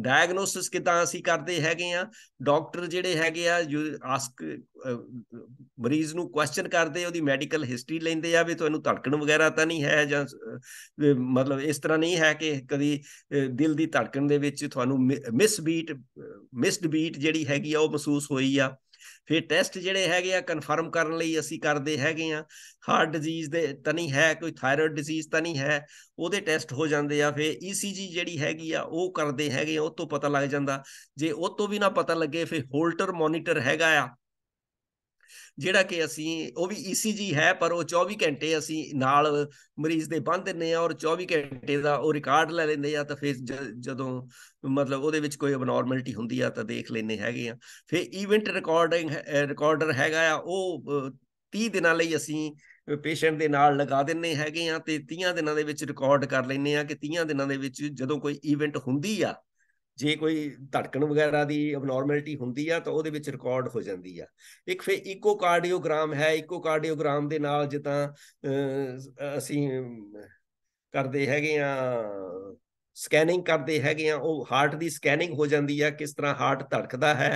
ਡਾਇਗਨੋਸਿਸ ਕਿਦਾਂ ਅਸੀਂ ਕਰਦੇ ਹੈਗੇ ਆ ਡਾਕਟਰ ਜਿਹੜੇ ਹੈਗੇ ਆ ਆਸਕ ਮਰੀਜ਼ ਨੂੰ ਕੁਐਸਚਨ ਕਰਦੇ ਉਹਦੀ ਮੈਡੀਕਲ ਹਿਸਟਰੀ ਲੈਂਦੇ ਆ ਵੀ ਤੁਹਾਨੂੰ ਧੜਕਣ ਵਗੈਰਾ ਤਾਂ ਨਹੀਂ ਹੈ ਜਾਂ ਮਤਲਬ ਇਸ ਤਰ੍ਹਾਂ ਨਹੀਂ ਹੈ ਕਿ ਕਦੀ ਦਿਲ ਦੀ ਧੜਕਣ ਦੇ ਵਿੱਚ ਤੁਹਾਨੂੰ ਮਿਸ ਬੀਟ ਮਿਸਡ ਬੀਟ ਜਿਹੜੀ ਹੈਗੀ ਆ ਉਹ ਮਹਿਸੂਸ ਹੋਈ ਆ ਫਿਰ ਟੈਸਟ ਜਿਹੜੇ ਹੈਗੇ ਆ ਕਨਫਰਮ ਕਰਨ ਲਈ ਅਸੀਂ ਕਰਦੇ ਹੈਗੇ ਆ ਹਾਰਟ ਡਿਜ਼ੀਜ਼ ਦੇ ਤਾਂ ਨਹੀਂ ਹੈ ਕੋਈ ਥਾਇਰੋਇਡ ਡਿਜ਼ੀਜ਼ ਤਾਂ ਨਹੀਂ ਹੈ ਉਹਦੇ ਟੈਸਟ ਹੋ ਜਾਂਦੇ ਆ ਫਿਰ ECG ਜਿਹੜੀ ਹੈਗੀ ਆ ਉਹ ਕਰਦੇ ਹੈਗੇ ਉਹ ਤੋਂ ਪਤਾ ਲੱਗ ਜਾਂਦਾ ਜੇ ਉਹ ਤੋਂ ਵੀ ਨਾ ਪਤਾ ਲੱਗੇ ਫਿਰ ਹੋਲਟਰ ਮੋਨੀਟਰ ਹੈਗਾ ਆ ਜਿਹੜਾ ਕਿ ਅਸੀਂ ਉਹ ਵੀ ਈਸੀਜੀ ਹੈ ਪਰ ਉਹ 24 ਘੰਟੇ ਅਸੀਂ ਨਾਲ ਮਰੀਜ਼ ਦੇ ਬੰਦ ਦਿੰਨੇ ਆ ਔਰ 24 ਘੰਟੇ ਦਾ ਉਹ ਰਿਕਾਰਡ ਲੈ ਲੈਂਦੇ ਆ ਤਾਂ ਫਿਰ ਜਦੋਂ ਮਤਲਬ ਉਹਦੇ ਵਿੱਚ ਕੋਈ ਅਬਨੋਰਮੈਲਿਟੀ ਹੁੰਦੀ ਆ ਤਾਂ ਦੇਖ ਲੈਨੇ ਹੈਗੇ ਆ ਫਿਰ ਇਵੈਂਟ ਰਿਕਾਰਡਿੰਗ ਰਿਕਾਰਡਰ ਹੈਗਾ ਆ ਉਹ 30 ਦਿਨਾਂ ਲਈ ਅਸੀਂ ਪੇਸ਼ੈਂਟ ਦੇ ਨਾਲ ਲਗਾ ਦਿੰਨੇ ਹੈਗੇ ਆ ਤੇ 30 ਦਿਨਾਂ ਦੇ ਵਿੱਚ ਰਿਕਾਰਡ ਕਰ ਲੈਨੇ ਆ ਕਿ 30 ਦਿਨਾਂ ਦੇ ਵਿੱਚ ਜਦੋਂ ਕੋਈ ਇਵੈਂਟ ਹੁੰਦੀ ਆ ਜੇ ਕੋਈ ਧੜਕਣ ਵਗੈਰਾ ਦੀ ਅਬਨੋਰਮੈਲਿਟੀ ਹੁੰਦੀ ਆ ਤਾਂ ਉਹਦੇ ਵਿੱਚ ਰਿਕਾਰਡ ਹੋ ਜਾਂਦੀ ਆ ਇੱਕ ਫੇ ਇਕੋਕਾਰਡੀਓਗ੍ਰਾਮ ਹੈ ਇਕੋਕਾਰਡੀਓਗ੍ਰਾਮ ਦੇ ਨਾਲ ਜਿੱਦਾਂ ਅਸੀਂ ਕਰਦੇ ਹੈਗੇ ਆ ਸਕੈਨਿੰਗ ਕਰਦੇ ਹੈਗੇ ਆ ਉਹ ਹਾਰਟ ਦੀ ਸਕੈਨਿੰਗ ਹੋ ਜਾਂਦੀ ਆ ਕਿਸ ਤਰ੍ਹਾਂ ਹਾਰਟ ਧੜਕਦਾ ਹੈ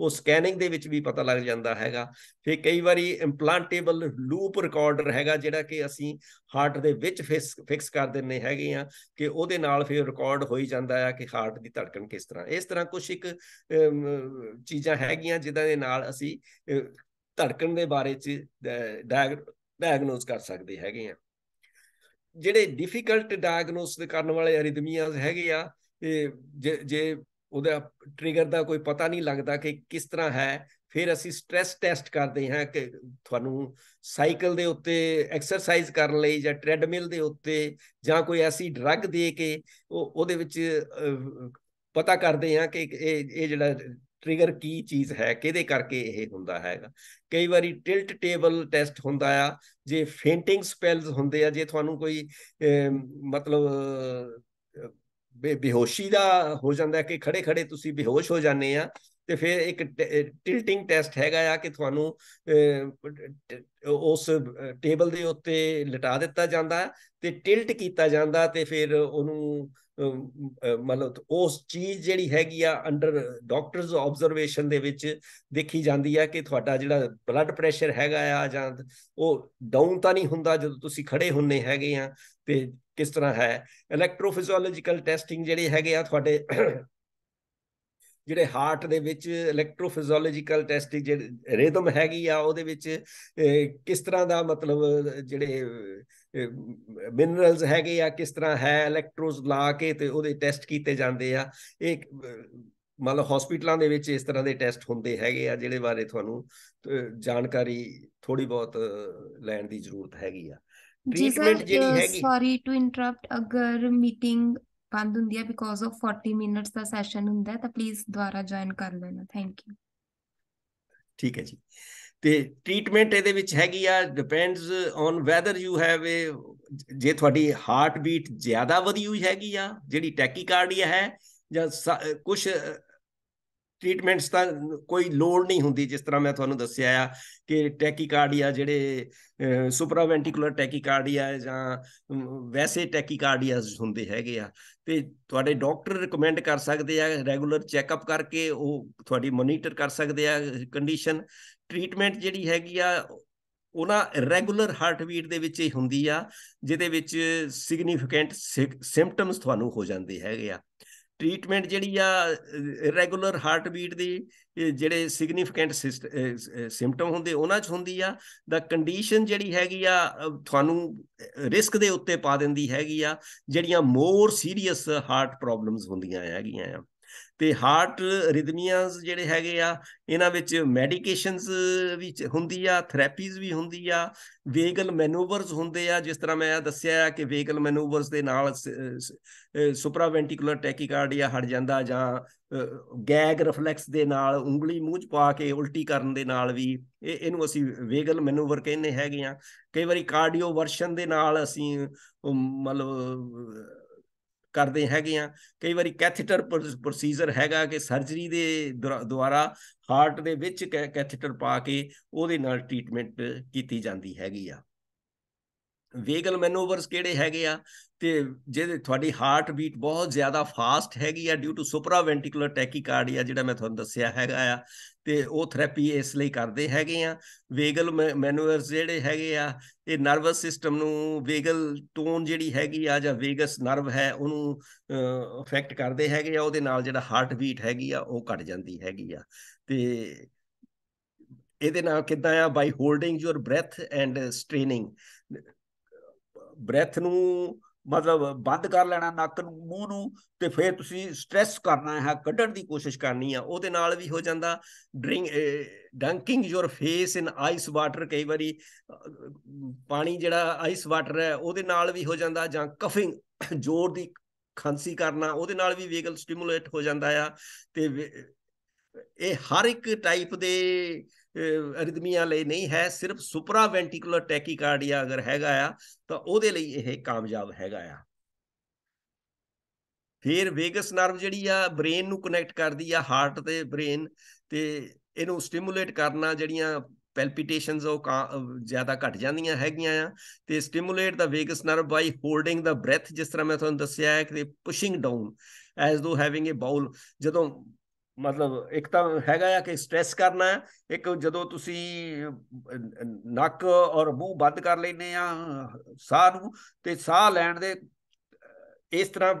ਉਹ ਸਕੈਨਿੰਗ ਦੇ ਵਿੱਚ ਵੀ ਪਤਾ ਲੱਗ ਜਾਂਦਾ ਹੈਗਾ ਫਿਰ ਕਈ ਵਾਰੀ ਇੰਪਲਾਂਟੇਬਲ ਲੂਪ ਰਿਕਾਰਡਰ ਹੈਗਾ ਜਿਹੜਾ ਕਿ ਅਸੀਂ ਹਾਰਟ ਦੇ ਵਿੱਚ ਫਿਕਸ ਕਰ ਦਿੰਨੇ ਹੈਗੇ ਆ ਕਿ ਉਹਦੇ ਨਾਲ ਫਿਰ ਰਿਕਾਰਡ ਹੋਈ ਜਾਂਦਾ ਆ ਕਿ ਹਾਰਟ ਦੀ ਧੜਕਣ ਕਿਸ ਤਰ੍ਹਾਂ ਇਸ ਤਰ੍ਹਾਂ ਕੁਝ ਇੱਕ ਚੀਜ਼ਾਂ ਹੈਗੀਆਂ ਜਿਨ੍ਹਾਂ ਦੇ ਨਾਲ ਅਸੀਂ ਧੜਕਣ ਦੇ ਬਾਰੇ ਚ ਡਾਇਗਨੋਸ ਕਰ ਸਕਦੇ ਹੈਗੇ ਆ ਜਿਹੜੇ ਡਿਫਿਕਲਟ ਡਾਇਗਨੋਸ ਕਰਨ ਵਾਲੇ ਅਰਿਦਮੀਆਂ ਹੈਗੇ ਆ ਤੇ ਜੇ ਉਹਦਾ ਟ੍ਰਿਗਰ ਦਾ ਕੋਈ ਪਤਾ ਨਹੀਂ ਲੱਗਦਾ ਕਿ ਕਿਸ ਤਰ੍ਹਾਂ ਹੈ ਫਿਰ ਅਸੀਂ ਸਟ्रेस ਟੈਸਟ ਕਰਦੇ ਹਾਂ ਕਿ ਤੁਹਾਨੂੰ ਸਾਈਕਲ ਦੇ ਉੱਤੇ ਐਕਸਰਸਾਈਜ਼ ਕਰਨ ਲਈ ਜਾਂ ਟ੍ਰੈਡਮਿਲ ਦੇ ਉੱਤੇ ਜਾਂ ਕੋਈ ਐਸੀ ਡਰੱਗ ਦੇ ਕੇ ਉਹ ਉਹਦੇ ਵਿੱਚ ਪਤਾ ਕਰਦੇ ਹਾਂ ਕਿ ਇਹ ਇਹ ਜਿਹੜਾ ਟ੍ਰਿਗਰ ਕੀ ਚੀਜ਼ ਹੈ ਕਿਹਦੇ ਕਰਕੇ ਇਹ ਹੁੰਦਾ ਹੈਗਾ ਕਈ ਵਾਰੀ ਟਿਲਟ ਟੇਬਲ ਟੈਸਟ ਹੁੰਦਾ ਆ ਜੇ ਫੇਂਟਿੰਗ ਸਪੈਲਸ ਹੁੰਦੇ ਆ ਜੇ ਤੁਹਾਨੂੰ ਕੋਈ ਮਤਲਬ ਬੇਹੋਸ਼ੀ ਦਾ ਹੋ ਜਾਂਦਾ ਕਿ ਖੜੇ ਖੜੇ ਤੁਸੀਂ ਬੇਹੋਸ਼ ਹੋ ਜਾਂਦੇ ਆ ਤੇ ਫਿਰ ਇੱਕ ਟਿਲਟਿੰਗ ਟੈਸਟ ਹੈਗਾ ਆ ਕਿ ਤੁਹਾਨੂੰ ਉਸ ਟੇਬਲ ਦੇ ਉੱਤੇ ਲਟਾ ਦਿੱਤਾ ਜਾਂਦਾ ਤੇ ਟਿਲਟ ਕੀਤਾ ਜਾਂਦਾ ਤੇ ਫਿਰ ਉਹਨੂੰ ਮਤਲਬ ਉਸ ਚੀਜ਼ ਜਿਹੜੀ ਹੈਗੀ ਆ ਅੰਡਰ ਡਾਕਟਰਸ ਆਬਜ਼ਰਵੇਸ਼ਨ ਦੇ ਵਿੱਚ ਦੇਖੀ ਜਾਂਦੀ ਆ ਕਿ ਤੁਹਾਡਾ ਜਿਹੜਾ ਬਲੱਡ ਪ੍ਰੈਸ਼ਰ ਹੈਗਾ ਆ ਜਾਂ ਉਹ ਡਾਊਨ ਤਾਂ ਨਹੀਂ ਹੁੰਦਾ ਜਦੋਂ ਤੁਸੀਂ ਖੜੇ ਹੁੰਨੇ ਹੈਗੇ ਆ ਤੇ ਕਿਸ ਤਰ੍ਹਾਂ ਹੈ ਇਲੈਕਟ੍ਰੋਫਿਜ਼ੀਓਲੋਜੀਕਲ ਟੈਸਟਿੰਗ ਜਿਹੜੇ ਹੈਗੇ ਆ ਤੁਹਾਡੇ ਜਿਹੜੇ ਹਾਰਟ ਦੇ ਵਿੱਚ ਇਲੈਕਟ੍ਰੋਫਿਜ਼ੀਓਲੋਜੀਕਲ ਟੈਸਟ ਜਿਹੜੇ ਰਿਦਮ ਹੈਗੀ ਆ ਉਹਦੇ ਵਿੱਚ ਕਿਸ ਤਰ੍ਹਾਂ ਦਾ ਮਤਲਬ ਜਿਹੜੇ ਮਿਨਰਲਸ ਹੈਗੇ ਆ ਕਿਸ ਤਰ੍ਹਾਂ ਹੈ ਇਲੈਕਟ੍ਰੋਸ ਲਾ ਕੇ ਤੇ ਉਹਦੇ ਟੈਸਟ ਕੀਤੇ ਜਾਂਦੇ ਆ ਇਹ ਮਤਲਬ ਹਸਪੀਟਲਾਂ ਦੇ ਵਿੱਚ ਇਸ ਤਰ੍ਹਾਂ ਦੇ ਟੈਸਟ ਹੁੰਦੇ ਹੈਗੇ ਆ ਜਿਹੜੇ ਬਾਰੇ ਤੁਹਾਨੂੰ ਜਾਣਕਾਰੀ ਥੋੜੀ ਬਹੁਤ ਲੈਣ ਦੀ ਜ਼ਰੂਰਤ ਹੈਗੀ ਆ ਟ੍ਰੀਟਮੈਂਟ ਜਿਹੜੀ ਹੈਗੀ ਸੌਰੀ ਟੂ ਇੰਟਰਰਪਟ ਅਗਰ ਮੀਟਿੰਗ ਬੰਦ ਹੁੰਦੀ ਹੈ ਬਿਕੋਜ਼ ਆਫ 40 ਮਿੰਟਸ ਦਾ ਸੈਸ਼ਨ ਹੁੰਦਾ ਹੈ ਤਾਂ ਪਲੀਜ਼ ਦੁਬਾਰਾ ਜੁਆਇਨ ਕਰ ਲੈਣਾ ਥੈਂਕ ਯੂ ਠੀਕ ਹੈ ਜੀ ਤੇ ਟ੍ਰੀਟਮੈਂਟ ਇਹਦੇ ਵਿੱਚ ਹੈਗੀ ਆ depends on whether you have a ਜੇ ਤੁਹਾਡੀ ਹਾਰਟ ਬੀਟ ਜ਼ਿਆਦਾ ਵਧੀ ਹੋਈ ਹੈਗੀ ਆ ਜਿਹੜੀ ਟੈਕੀਕਾਰਡੀਆ ਹੈ ਜਾਂ ਕੁਝ ਟ੍ਰੀਟਮੈਂਟਸ ਤਾਂ ਕੋਈ ਲੋੜ ਨਹੀਂ ਹੁੰਦੀ ਜਿਸ ਤਰ੍ਹਾਂ ਮੈਂ ਤੁਹਾਨੂੰ ਦੱਸਿਆ ਆ ਕਿ ਟੈਕੀਕਾਰਡੀਆ ਜਿਹੜੇ ਸੁਪਰਾਵੈਂਟਿਕੂਲਰ ਟੈਕੀਕਾਰਡੀਆ ਜਾਂ ਵੈਸੇ ਟੈਕੀਕਾਰਡੀਆਸ ਹੁੰਦੇ ਹੈਗੇ ਆ ਤੇ ਤੁਹਾਡੇ ਡਾਕਟਰ ਰეკਮੈਂਡ ਕਰ ਸਕਦੇ ਆ ਰੈਗੂਲਰ ਚੈੱਕਅਪ ਕਰਕੇ ਉਹ ਤੁਹਾਡੀ ਮੋਨੀਟਰ ਕਰ ਸਕਦੇ ਆ ਕੰਡੀਸ਼ਨ ਟ੍ਰੀਟਮੈਂਟ ਜਿਹੜੀ ਹੈਗੀ ਆ ਉਹਨਾਂ ਰੈਗੂਲਰ ਹਾਰਟ ਬੀਟ ਦੇ ਵਿੱਚ ਹੀ ਹੁੰਦੀ ਆ ਜਿਹਦੇ ਵਿੱਚ ਸਿਗਨੀਫੀਕੈਂਟ ਸਿੰਪਟਮਸ ਤੁਹਾਨੂੰ ਹੋ ਜਾਂਦੇ ਹੈਗੇ ਆ ਟ੍ਰੀਟਮੈਂਟ ਜਿਹੜੀ ਆ ਰੈਗੂਲਰ ਹਾਰਟ ਬੀਟ ਦੀ ਜਿਹੜੇ ਸਿਗਨੀਫੀਕੈਂਟ ਸਿੰਪਟਮ ਹੁੰਦੇ ਉਹਨਾਂ 'ਚ ਹੁੰਦੀ ਆ ਦਾ ਕੰਡੀਸ਼ਨ ਜਿਹੜੀ ਹੈਗੀ ਆ ਤੁਹਾਨੂੰ ਰਿਸਕ ਦੇ ਉੱਤੇ ਪਾ ਦਿੰਦੀ ਹੈਗੀ ਆ ਜਿਹੜੀਆਂ ਮੋਰ ਸੀਰੀਅਸ ਹਾਰਟ ਪ੍ਰੋਬਲਮਸ ਹੁੰਦੀਆਂ ਹੈਗੀਆਂ ਆ ਤੇ ਹਾਰਟ ਰਿਦਮੀਆਸ ਜਿਹੜੇ ਹੈਗੇ ਆ ਇਹਨਾਂ ਵਿੱਚ ਮੈਡੀਕੇਸ਼ਨਸ ਵੀ ਹੁੰਦੀ ਆ ਥੈਰੇਪੀਜ਼ ਵੀ ਹੁੰਦੀ ਆ ਵੇਗਲ ਮੈਨੂਵਰਸ ਹੁੰਦੇ ਆ ਜਿਸ ਤਰ੍ਹਾਂ ਮੈਂ ਦੱਸਿਆ ਆ ਕਿ ਵੇਗਲ ਮੈਨੂਵਰਸ ਦੇ ਨਾਲ ਸੁਪਰਾਵੈਂਟਿਕੂਲਰ ਟੈਕੀਕਾਰਡੀਆ ਹਟ ਜਾਂਦਾ ਜਾਂ ਗੈਗ ਰਿਫਲੈਕਸ ਦੇ ਨਾਲ ਉਂਗਲੀ ਮੂੰਹ 'ਚ ਪਾ ਕੇ ਉਲਟੀ ਕਰਨ ਦੇ ਨਾਲ ਵੀ ਇਹ ਇਹਨੂੰ ਅਸੀਂ ਵੇਗਲ ਮੈਨੂਵਰ ਕਹਿੰਦੇ ਹੈਗੇ ਆ ਕਈ ਵਾਰੀ ਕਾਰਡੀਓ ਵਰਸ਼ਨ ਦੇ ਨਾਲ ਅਸੀਂ ਮਤਲਬ ਕਰਦੇ ਹੈਗੇ ਆ ਕਈ ਵਾਰੀ ਕੈਥੀਟਰ ਪ੍ਰੋਸੀਜਰ ਹੈਗਾ ਕਿ ਸਰਜਰੀ ਦੇ ਦੁਆਰਾ ਹਾਰਟ ਦੇ ਵਿੱਚ ਕੈਥੀਟਰ ਪਾ ਕੇ ਉਹਦੇ ਨਾਲ ਟ੍ਰੀਟਮੈਂਟ ਕੀਤੀ ਜਾਂਦੀ ਹੈਗੀ ਆ ਵੇਗਲ ਮੈਨੂਵਰਸ ਕਿਹੜੇ ਹੈਗੇ ਆ ਤੇ ਜਿਹਦੇ ਤੁਹਾਡੀ ਹਾਰਟ ਬੀਟ ਬਹੁਤ ਜ਼ਿਆਦਾ ਫਾਸਟ ਹੈਗੀ ਆ ਡਿਊ ਟੂ ਸੁਪਰਾ ਵੈਂਟਿਕੂਲਰ ਟੈਕੀਕਾਰਡੀਆ ਜਿਹੜਾ ਮੈਂ ਤੁਹਾਨੂੰ ਦੱਸਿਆ ਹੈਗਾ ਆ ਤੇ ਉਹ ਥੈਰੇਪੀ ਇਸ ਲਈ ਕਰਦੇ ਹੈਗੇ ਆ ਵੇਗਲ ਮੈਨੂਅਰਸ ਜਿਹੜੇ ਹੈਗੇ ਆ ਇਹ ਨਰਵਸ ਸਿਸਟਮ ਨੂੰ ਵੇਗਲ ਟੋਨ ਜਿਹੜੀ ਹੈਗੀ ਆ ਜਾਂ ਵੇਗਸ ਨਰਵ ਹੈ ਉਹਨੂੰ ਅਫੈਕਟ ਕਰਦੇ ਹੈਗੇ ਆ ਉਹਦੇ ਨਾਲ ਜਿਹੜਾ ਹਾਰਟ ਬੀਟ ਹੈਗੀ ਆ ਉਹ ਘਟ ਜਾਂਦੀ ਹੈਗੀ ਆ ਤੇ ਇਹਦੇ ਨਾਲ ਕਿਦਾਂ ਆ by holding your breath and straining breath ਨੂੰ ਮਤਲਬ ਬੰਦ ਕਰ ਲੈਣਾ ਨੱਕ ਨੂੰ ਮੂੰਹ ਨੂੰ ਤੇ ਫਿਰ ਤੁਸੀਂ ਸਟ੍ਰੈਸ ਕਰਨਾ ਹੈ ਕੱਢਣ ਦੀ ਕੋਸ਼ਿਸ਼ ਕਰਨੀ ਆ ਉਹਦੇ ਨਾਲ ਵੀ ਹੋ ਜਾਂਦਾ drink dunking your face in ice water ਕਈ ਵਾਰੀ ਪਾਣੀ ਜਿਹੜਾ ਆਈਸ ਵਾਟਰ ਹੈ ਉਹਦੇ ਨਾਲ ਵੀ ਹੋ ਜਾਂਦਾ ਜਾਂ ਕਫਿੰਗ ਜ਼ੋਰ ਦੀ ਖਾਂਸੀ ਕਰਨਾ ਉਹਦੇ ਨਾਲ ਵੀ ਵੇਗਲ ਸਟਿਮੂਲੇਟ ਹੋ ਜਾਂਦਾ ਆ ਤੇ ਇਹ ਹਰ ਇੱਕ ਟਾਈਪ ਦੇ ਅਰਿਦਮੀਆਂ ਲਈ ਨਹੀਂ ਹੈ ਸਿਰਫ ਸੁਪਰਾ ਸੁਪਰਾਵੈਂਟੀਕੂਲਰ ਟੈਕੀਕਾਰਡੀਆ ਅਗਰ ਹੈਗਾ ਆ ਤਾਂ ਉਹਦੇ ਲਈ ਇਹ ਕਾਮਯਾਬ ਹੈਗਾ ਆ ਫਿਰ ਵੇਗਸ ਨਰਵ ਜਿਹੜੀ ਆ ਬ੍ਰੇਨ ਨੂੰ ਕਨੈਕਟ ਕਰਦੀ ਆ ਹਾਰਟ ਤੇ ਬ੍ਰੇਨ ਤੇ ਇਹਨੂੰ ਸਟਿਮੂਲੇਟ ਕਰਨਾ ਜਿਹੜੀਆਂ ਪੈਲਪੀਟੇਸ਼ਨਸ ਉਹ ਜ਼ਿਆਦਾ ਘਟ ਜਾਂਦੀਆਂ ਹੈਗੀਆਂ ਆ ਤੇ stimulate the vagus nerve by holding the breath ਜਿਸ ਤਰ੍ਹਾਂ ਮੈਂ ਤੁਹਾਨੂੰ ਦੱਸਿਆ ਹੈ ਕਿ pushing down as though having a bowel ਜਦੋਂ ਮਤਲਬ ਇੱਕ ਤਾਂ ਹੈਗਾ ਆ ਕਿ ਸਟ੍ਰੈਸ ਕਰਨਾ ਇੱਕ ਜਦੋਂ ਤੁਸੀਂ ਨੱਕ ਔਰ ਮੂੰਹ ਬੰਦ ਕਰ ਲੈਨੇ ਆ ਸਾਹ ਨੂੰ ਤੇ ਸਾਹ ਲੈਣ ਦੇ ਇਸ ਤਰ੍ਹਾਂ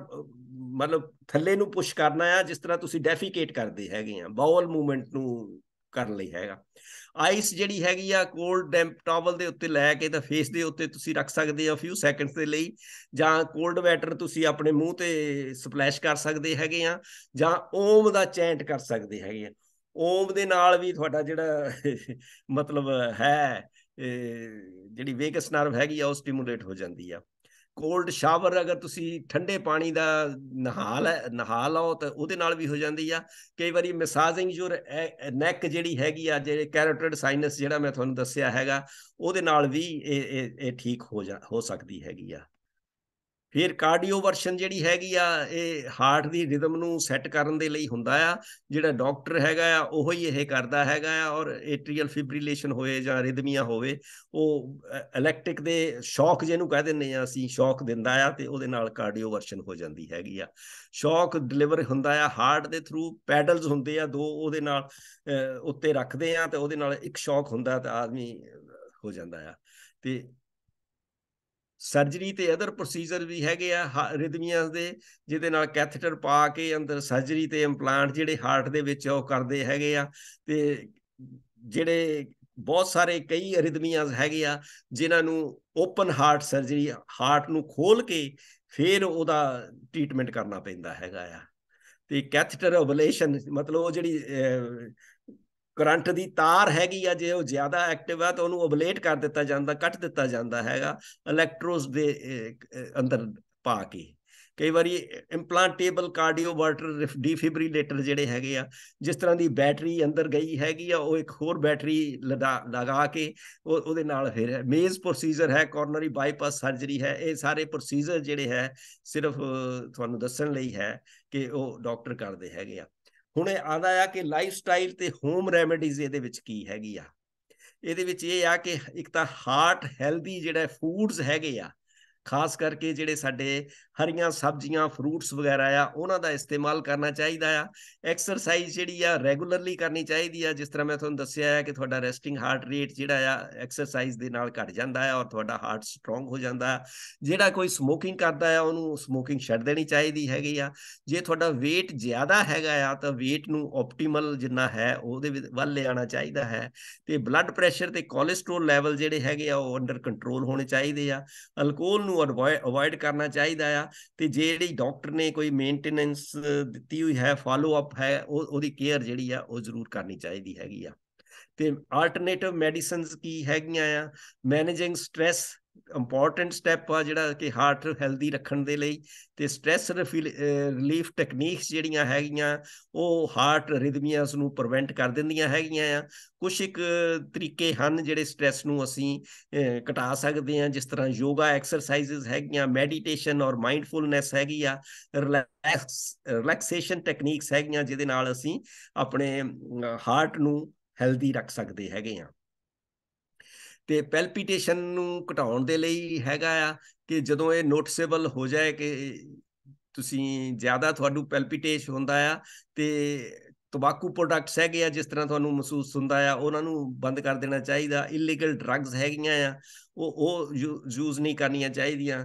ਮਤਲਬ ਥੱਲੇ ਨੂੰ ਪੁਸ਼ ਕਰਨਾ ਆ ਜਿਸ ਤਰ੍ਹਾਂ ਤੁਸੀਂ ਡੈਫੀਕੇਟ ਕਰਦੇ ਹੈਗੇ ਆ ਬਾਉਲ ਮੂਵਮੈਂਟ ਨੂੰ ਕਰਨ ਲਈ ਹੈਗਾ ਆਈਸ ਜਿਹੜੀ ਹੈਗੀ ਆ ਕੋਲਡ ਡੈਂਪ ਟਾਵਲ ਦੇ ਉੱਤੇ ਲੈ ਕੇ ਤਾਂ ਫੇਸ ਦੇ ਉੱਤੇ ਤੁਸੀਂ ਰੱਖ ਸਕਦੇ ਹੋ ਫਿਊ ਸੈਕਿੰਡਸ ਦੇ ਲਈ ਜਾਂ ਕੋਲਡ ਵਾਟਰ ਤੁਸੀਂ ਆਪਣੇ ਮੂੰਹ ਤੇ ਸਪਲੈਸ਼ ਕਰ ਸਕਦੇ ਹੈਗੇ ਆ ਜਾਂ ਓਮ ਦਾ ਚੈਂਟ ਕਰ ਸਕਦੇ ਹੈਗੇ ਆ ਓਮ ਦੇ ਨਾਲ ਵੀ ਤੁਹਾਡਾ ਜਿਹੜਾ ਮਤਲਬ ਹੈ ਜਿਹੜੀ ਵੇਗਸ ਨਰਵ ਹੈਗੀ ਆ ਉਹ ਸਟਿਮੂਲੇਟ ਹੋ ਜਾਂਦੀ ਆ ਕੋਲਡ ਸ਼ਾਵਰ ਅਗਰ ਤੁਸੀਂ ਠੰਡੇ ਪਾਣੀ ਦਾ ਨਹਾਲ ਨਹਾਲ ਆਓ ਤਾਂ ਉਹਦੇ ਨਾਲ ਵੀ ਹੋ ਜਾਂਦੀ ਆ ਕਈ ਵਾਰੀ ਮਸਾਜਿੰਗ ਜੋ ਨੈਕ ਜਿਹੜੀ ਹੈਗੀ ਆ ਜਿਹੜੇ ਕੈਰੋਟਿਡ ਸਾਈਨਸ ਜਿਹੜਾ ਮੈਂ ਤੁਹਾਨੂੰ ਦੱਸਿਆ ਹੈਗਾ ਉਹਦੇ ਨਾਲ ਵੀ ਇਹ ਇਹ ਠੀਕ ਹੋ ਜਾ ਹੋ ਸਕਦੀ ਹੈਗੀ ਆ ਫਿਰ ਕਾਰਡੀਓ ਵਰਸ਼ਨ ਜਿਹੜੀ ਹੈਗੀ ਆ ਇਹ ਹਾਰਟ ਦੀ ਰਿਦਮ ਨੂੰ ਸੈੱਟ ਕਰਨ ਦੇ ਲਈ ਹੁੰਦਾ ਆ ਜਿਹੜਾ ਡਾਕਟਰ ਹੈਗਾ ਆ ਉਹ ਹੀ ਇਹ ਕਰਦਾ ਹੈਗਾ ਆ ਔਰ ਐਟਰੀਅਲ ਫਿਬ੍ਰਿਲੇਸ਼ਨ ਹੋਏ ਜਾਂ ਰਿਦਮੀਆਂ ਹੋਵੇ ਉਹ ਇਲੈਕਟ੍ਰਿਕ ਦੇ ਸ਼ੌਕ ਜਿਹਨੂੰ ਕਹਿ ਦਿੰਨੇ ਆ ਅਸੀਂ ਸ਼ੌਕ ਦਿੰਦਾ ਆ ਤੇ ਉਹਦੇ ਨਾਲ ਕਾਰਡੀਓ ਵਰਸ਼ਨ ਹੋ ਜਾਂਦੀ ਹੈਗੀ ਆ ਸ਼ੌਕ ਡਿਲੀਵਰ ਹੁੰਦਾ ਆ ਹਾਰਟ ਦੇ ਥਰੂ ਪੈਡਲਸ ਹੁੰਦੇ ਆ ਦੋ ਉਹਦੇ ਨਾਲ ਉੱਤੇ ਰੱਖਦੇ ਆ ਤੇ ਉਹਦੇ ਨਾਲ ਇੱਕ ਸ਼ੌਕ ਹੁੰਦਾ ਤਾਂ ਆਦਮੀ ਹੋ ਜਾਂਦਾ ਆ ਤੇ ਸਰਜਰੀ ਤੇ ਅਦਰ ਪ੍ਰੋਸੀਜਰ ਵੀ ਹੈਗੇ ਆ ਰਿਦਮੀਆਂ ਦੇ ਜਿਹਦੇ ਨਾਲ ਕੈਥੇਟਰ ਪਾ ਕੇ ਅੰਦਰ ਸਰਜਰੀ ਤੇ ਇੰਪਲਾਂਟ ਜਿਹੜੇ ਹਾਰਟ ਦੇ ਵਿੱਚ ਉਹ ਕਰਦੇ ਹੈਗੇ ਆ ਤੇ ਜਿਹੜੇ ਬਹੁਤ ਸਾਰੇ ਕਈ ਅਰਿਦਮੀਆਜ਼ ਹੈਗੇ ਆ ਜਿਨ੍ਹਾਂ ਨੂੰ ਓਪਨ ਹਾਰਟ ਸਰਜਰੀ ਹਾਰਟ ਨੂੰ ਖੋਲ ਕੇ ਫਿਰ ਉਹਦਾ ਟ੍ਰੀਟਮੈਂਟ ਕਰਨਾ ਪੈਂਦਾ ਹੈਗਾ ਆ ਤੇ ਕੈਥੇਟਰ ਓਬਲੇਸ਼ਨ ਮਤਲਬ ਉਹ ਜਿਹੜੀ ਕਰੰਟ ਦੀ ਤਾਰ ਹੈਗੀ ਆ ਜੇ ਉਹ ਜ਼ਿਆਦਾ ਐਕਟਿਵ ਆ ਤਾਂ ਉਹਨੂੰ ਅਬਲੇਟ ਕਰ ਦਿੱਤਾ ਜਾਂਦਾ ਕੱਟ ਦਿੱਤਾ ਜਾਂਦਾ ਹੈਗਾ ਇਲੈਕਟ੍ਰੋਸ ਦੇ ਅੰਦਰ ਪਾ ਕੇ ਕਈ ਵਾਰੀ ਇੰਪਲਾਂਟੇਬਲ ਕਾਰਡੀਓਵਰਟਰ ਡੀਫਿਬ੍ਰਿਲੇਟਰ ਜਿਹੜੇ ਹੈਗੇ ਆ ਜਿਸ ਤਰ੍ਹਾਂ ਦੀ ਬੈਟਰੀ ਅੰਦਰ ਗਈ ਹੈਗੀ ਆ ਉਹ ਇੱਕ ਹੋਰ ਬੈਟਰੀ ਲਗਾ ਕੇ ਉਹਦੇ ਨਾਲ ਫਿਰ ਮੇਜ਼ ਪ੍ਰੋਸੀਜਰ ਹੈ ਕੋਰਨਰੀ ਬਾਈਪਾਸ ਸਰਜਰੀ ਹੈ ਇਹ ਸਾਰੇ ਪ੍ਰੋਸੀਜਰ ਜਿਹੜੇ ਹੈ ਸਿਰਫ ਤੁਹਾਨੂੰ ਦੱਸਣ ਲਈ ਹੈ ਕਿ ਉਹ ਡਾਕਟਰ ਕਰਦੇ ਹੈਗੇ ਆ ਹੁਣ ਇਹ ਆਂਦਾ ਆ ਕਿ ਲਾਈਫ ਸਟਾਈਲ ਤੇ ਹੋਮ ਰੈਮੇਡੀਜ਼ ਇਹਦੇ ਵਿੱਚ ਕੀ ਹੈਗੀ ਆ ਇਹਦੇ ਵਿੱਚ ਇਹ ਆ ਕਿ ਇੱਕ ਤਾਂ ਹਾਰਟ ਹੈਲਦੀ ਜਿਹੜਾ ਫੂਡਸ ਹੈਗੇ ਆ ਖਾਸ ਕਰਕੇ ਜਿਹੜੇ ਸਾਡੇ ਹਰੀਆਂ ਸਬਜ਼ੀਆਂ ਫਰੂਟਸ ਵਗੈਰਾ ਆ ਉਹਨਾਂ ਦਾ ਇਸਤੇਮਾਲ ਕਰਨਾ ਚਾਹੀਦਾ ਆ ਐਕਸਰਸਾਈਜ਼ ਜਿਹੜੀ ਆ ਰੈਗੂਲਰਲੀ ਕਰਨੀ ਚਾਹੀਦੀ ਆ ਜਿਸ ਤਰ੍ਹਾਂ ਮੈਂ ਤੁਹਾਨੂੰ ਦੱਸਿਆ ਆ ਕਿ ਤੁਹਾਡਾ ਰੈਸਟਿੰਗ ਹਾਰਟ ਰੇਟ ਜਿਹੜਾ ਆ ਐਕਸਰਸਾਈਜ਼ ਦੇ ਨਾਲ ਘਟ ਜਾਂਦਾ ਆ ਔਰ ਤੁਹਾਡਾ ਹਾਰਟ ਸਟਰੋਂਗ ਹੋ ਜਾਂਦਾ ਆ ਜਿਹੜਾ ਕੋਈ ਸਮੋਕਿੰਗ ਕਰਦਾ ਆ ਉਹਨੂੰ ਸਮੋਕਿੰਗ ਛੱਡ ਦੇਣੀ ਚਾਹੀਦੀ ਹੈਗੀ ਆ ਜੇ ਤੁਹਾਡਾ weight ਜ਼ਿਆਦਾ ਹੈਗਾ ਆ ਤਾਂ weight ਨੂੰ ਆਪਟੀਮਲ ਜਿੰਨਾ ਹੈ ਉਹਦੇ ਵੱਲ ਲਿਆਣਾ ਚਾਹੀਦਾ ਹੈ ਤੇ ਬਲੱਡ ਪ੍ਰੈਸ਼ਰ ਤੇ ਕੋਲੇਸਟ੍ਰੋਲ ਲੈਵਲ ਜਿਹੜੇ ਹੈਗੇ ਆ ਉਹ ਅੰਡਰ ਕੰਟਰੋਲ ਹੋਣੇ ਚਾਹੀਦੇ ਆ ਅਲਕੋਹਲ ਨੂੰ ਨੂੰ ਅਵੋਇਡ ਕਰਨਾ ਚਾਹੀਦਾ ਆ ਤੇ ਜਿਹੜੀ ਡਾਕਟਰ ਨੇ ਕੋਈ ਮੇਨਟੇਨੈਂਸ ਦਿੱਤੀ ਹੋਈ ਹੈ ਫਾਲੋ ਅਪ ਹੈ ਉਹ ਉਹਦੀ ਕੇਅਰ ਜਿਹੜੀ ਆ ਉਹ ਜ਼ਰੂਰ ਕਰਨੀ ਚਾਹੀਦੀ ਹੈਗੀ ਆ ਤੇ ਆਲਟਰਨੇਟਿਵ ਮੈਡੀਸਿਨਸ ਕੀ ਹੈਗੀਆਂ ਆ ਮੈਨੇਜਿੰਗ ਸਟ्रेस ਇੰਪੋਰਟੈਂਟ ਸਟੈਪ ਆ ਜਿਹੜਾ ਕਿ ਹਾਰਟ ਹੈਲਦੀ ਰੱਖਣ ਦੇ ਲਈ ਤੇ ਸਟ्रेस ਰਿਲੀਫ ਟੈਕਨੀਕਸ ਜਿਹੜੀਆਂ ਹੈਗੀਆਂ ਉਹ ਹਾਰਟ ਰਿਦਮੀਆਸ ਨੂੰ ਪ੍ਰੀਵੈਂਟ ਕਰ ਦਿੰਦੀਆਂ ਹੈਗੀਆਂ ਆ ਕੁਝ ਇੱਕ ਤਰੀਕੇ ਹਨ ਜਿਹੜੇ ਸਟ्रेस ਨੂੰ ਅਸੀਂ ਘਟਾ ਸਕਦੇ ਆ ਜਿਸ ਤਰ੍ਹਾਂ ਯੋਗਾ ਐਕਸਰਸਾਈਜ਼ਸ ਹੈਗੀਆਂ ਮੈਡੀਟੇਸ਼ਨ ਔਰ ਮਾਈਂਡਫੁਲਨੈਸ ਹੈਗੀ ਆ ਰਿਲੈਕਸ ਰਿਲੈਕਸੇਸ਼ਨ ਟੈਕਨੀਕਸ ਹੈਗੀਆਂ ਜਿਹਦੇ ਨਾਲ ਅਸੀਂ ਆਪਣੇ ਹਾਰਟ ਨੂੰ ਹੈਲਦੀ ਰੱਖ ਸਕਦੇ ਹੈਗੇ ਆ ਤੇ ਪੈਲਪੀਟੇਸ਼ਨ ਨੂੰ ਘਟਾਉਣ ਦੇ ਲਈ ਹੈਗਾ ਆ ਕਿ ਜਦੋਂ ਇਹ ਨੋਟਿਸੇਬਲ ਹੋ ਜਾਏ ਕਿ ਤੁਸੀਂ ਜ਼ਿਆਦਾ ਤੁਹਾਨੂੰ ਪੈਲਪੀਟੇਸ਼ ਹੁੰਦਾ ਆ ਤੇ ਤਬਾਕੂ ਪ੍ਰੋਡਕਟਸ ਹੈਗੇ ਆ ਜਿਸ ਤਰ੍ਹਾਂ ਤੁਹਾਨੂੰ ਮਹਿਸੂਸ ਹੁੰਦਾ ਆ ਉਹਨਾਂ ਨੂੰ ਬੰਦ ਕਰ ਦੇਣਾ ਚਾਹੀਦਾ ਇਲੀਗਲ ਡਰੱਗਸ ਹੈਗੀਆਂ ਆ ਉਹ ਉਹ ਯੂਜ਼ ਨਹੀਂ ਕਰਨੀਆਂ ਚਾਹੀਦੀਆਂ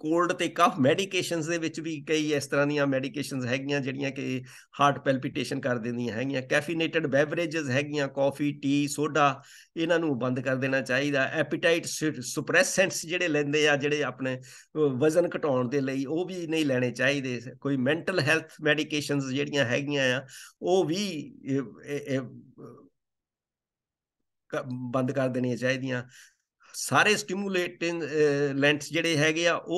ਕੋਲਡ ਤੇ ਕਫ ਮੈਡੀਕੇਸ਼ਨਸ ਦੇ ਵਿੱਚ ਵੀ ਕਈ ਇਸ ਤਰ੍ਹਾਂ ਦੀਆਂ ਮੈਡੀਕੇਸ਼ਨਸ ਹੈਗੀਆਂ ਜਿਹੜੀਆਂ ਕਿ ਹਾਰਟ ਪੈਲਪੀਟੇਸ਼ਨ ਕਰ ਦਿੰਦੀਆਂ ਹੈਗੀਆਂ ਕੈਫੀਨੇਟਡ ਬੈਵਰੇजेस ਹੈਗੀਆਂ ਕਾਫੀ ਟੀ ਸੋਡਾ ਇਹਨਾਂ ਨੂੰ ਬੰਦ ਕਰ ਦੇਣਾ ਚਾਹੀਦਾ ਐਪੀਟਾਈਟ ਸੁਪਰੈਸੈਂਟਸ ਜਿਹੜੇ ਲੈਂਦੇ ਆ ਜਿਹੜੇ ਆਪਣੇ ਵਜ਼ਨ ਘਟਾਉਣ ਦੇ ਲਈ ਉਹ ਵੀ ਨਹੀਂ ਲੈਣੇ ਚਾਹੀਦੇ ਕੋਈ ਮੈਂਟਲ ਹੈਲਥ ਮੈਡੀਕੇਸ਼ਨਸ ਜਿਹੜੀਆਂ ਹੈਗੀਆਂ ਆ ਉਹ ਵੀ ਬੰਦ ਕਰ ਦੇਣੀਆਂ ਚਾਹੀਦੀਆਂ ਸਾਰੇ ਸਟਿਮੂਲੇਟਿੰਗ ਲੈਂਟਸ ਜਿਹੜੇ ਹੈਗੇ ਆ ਉਹ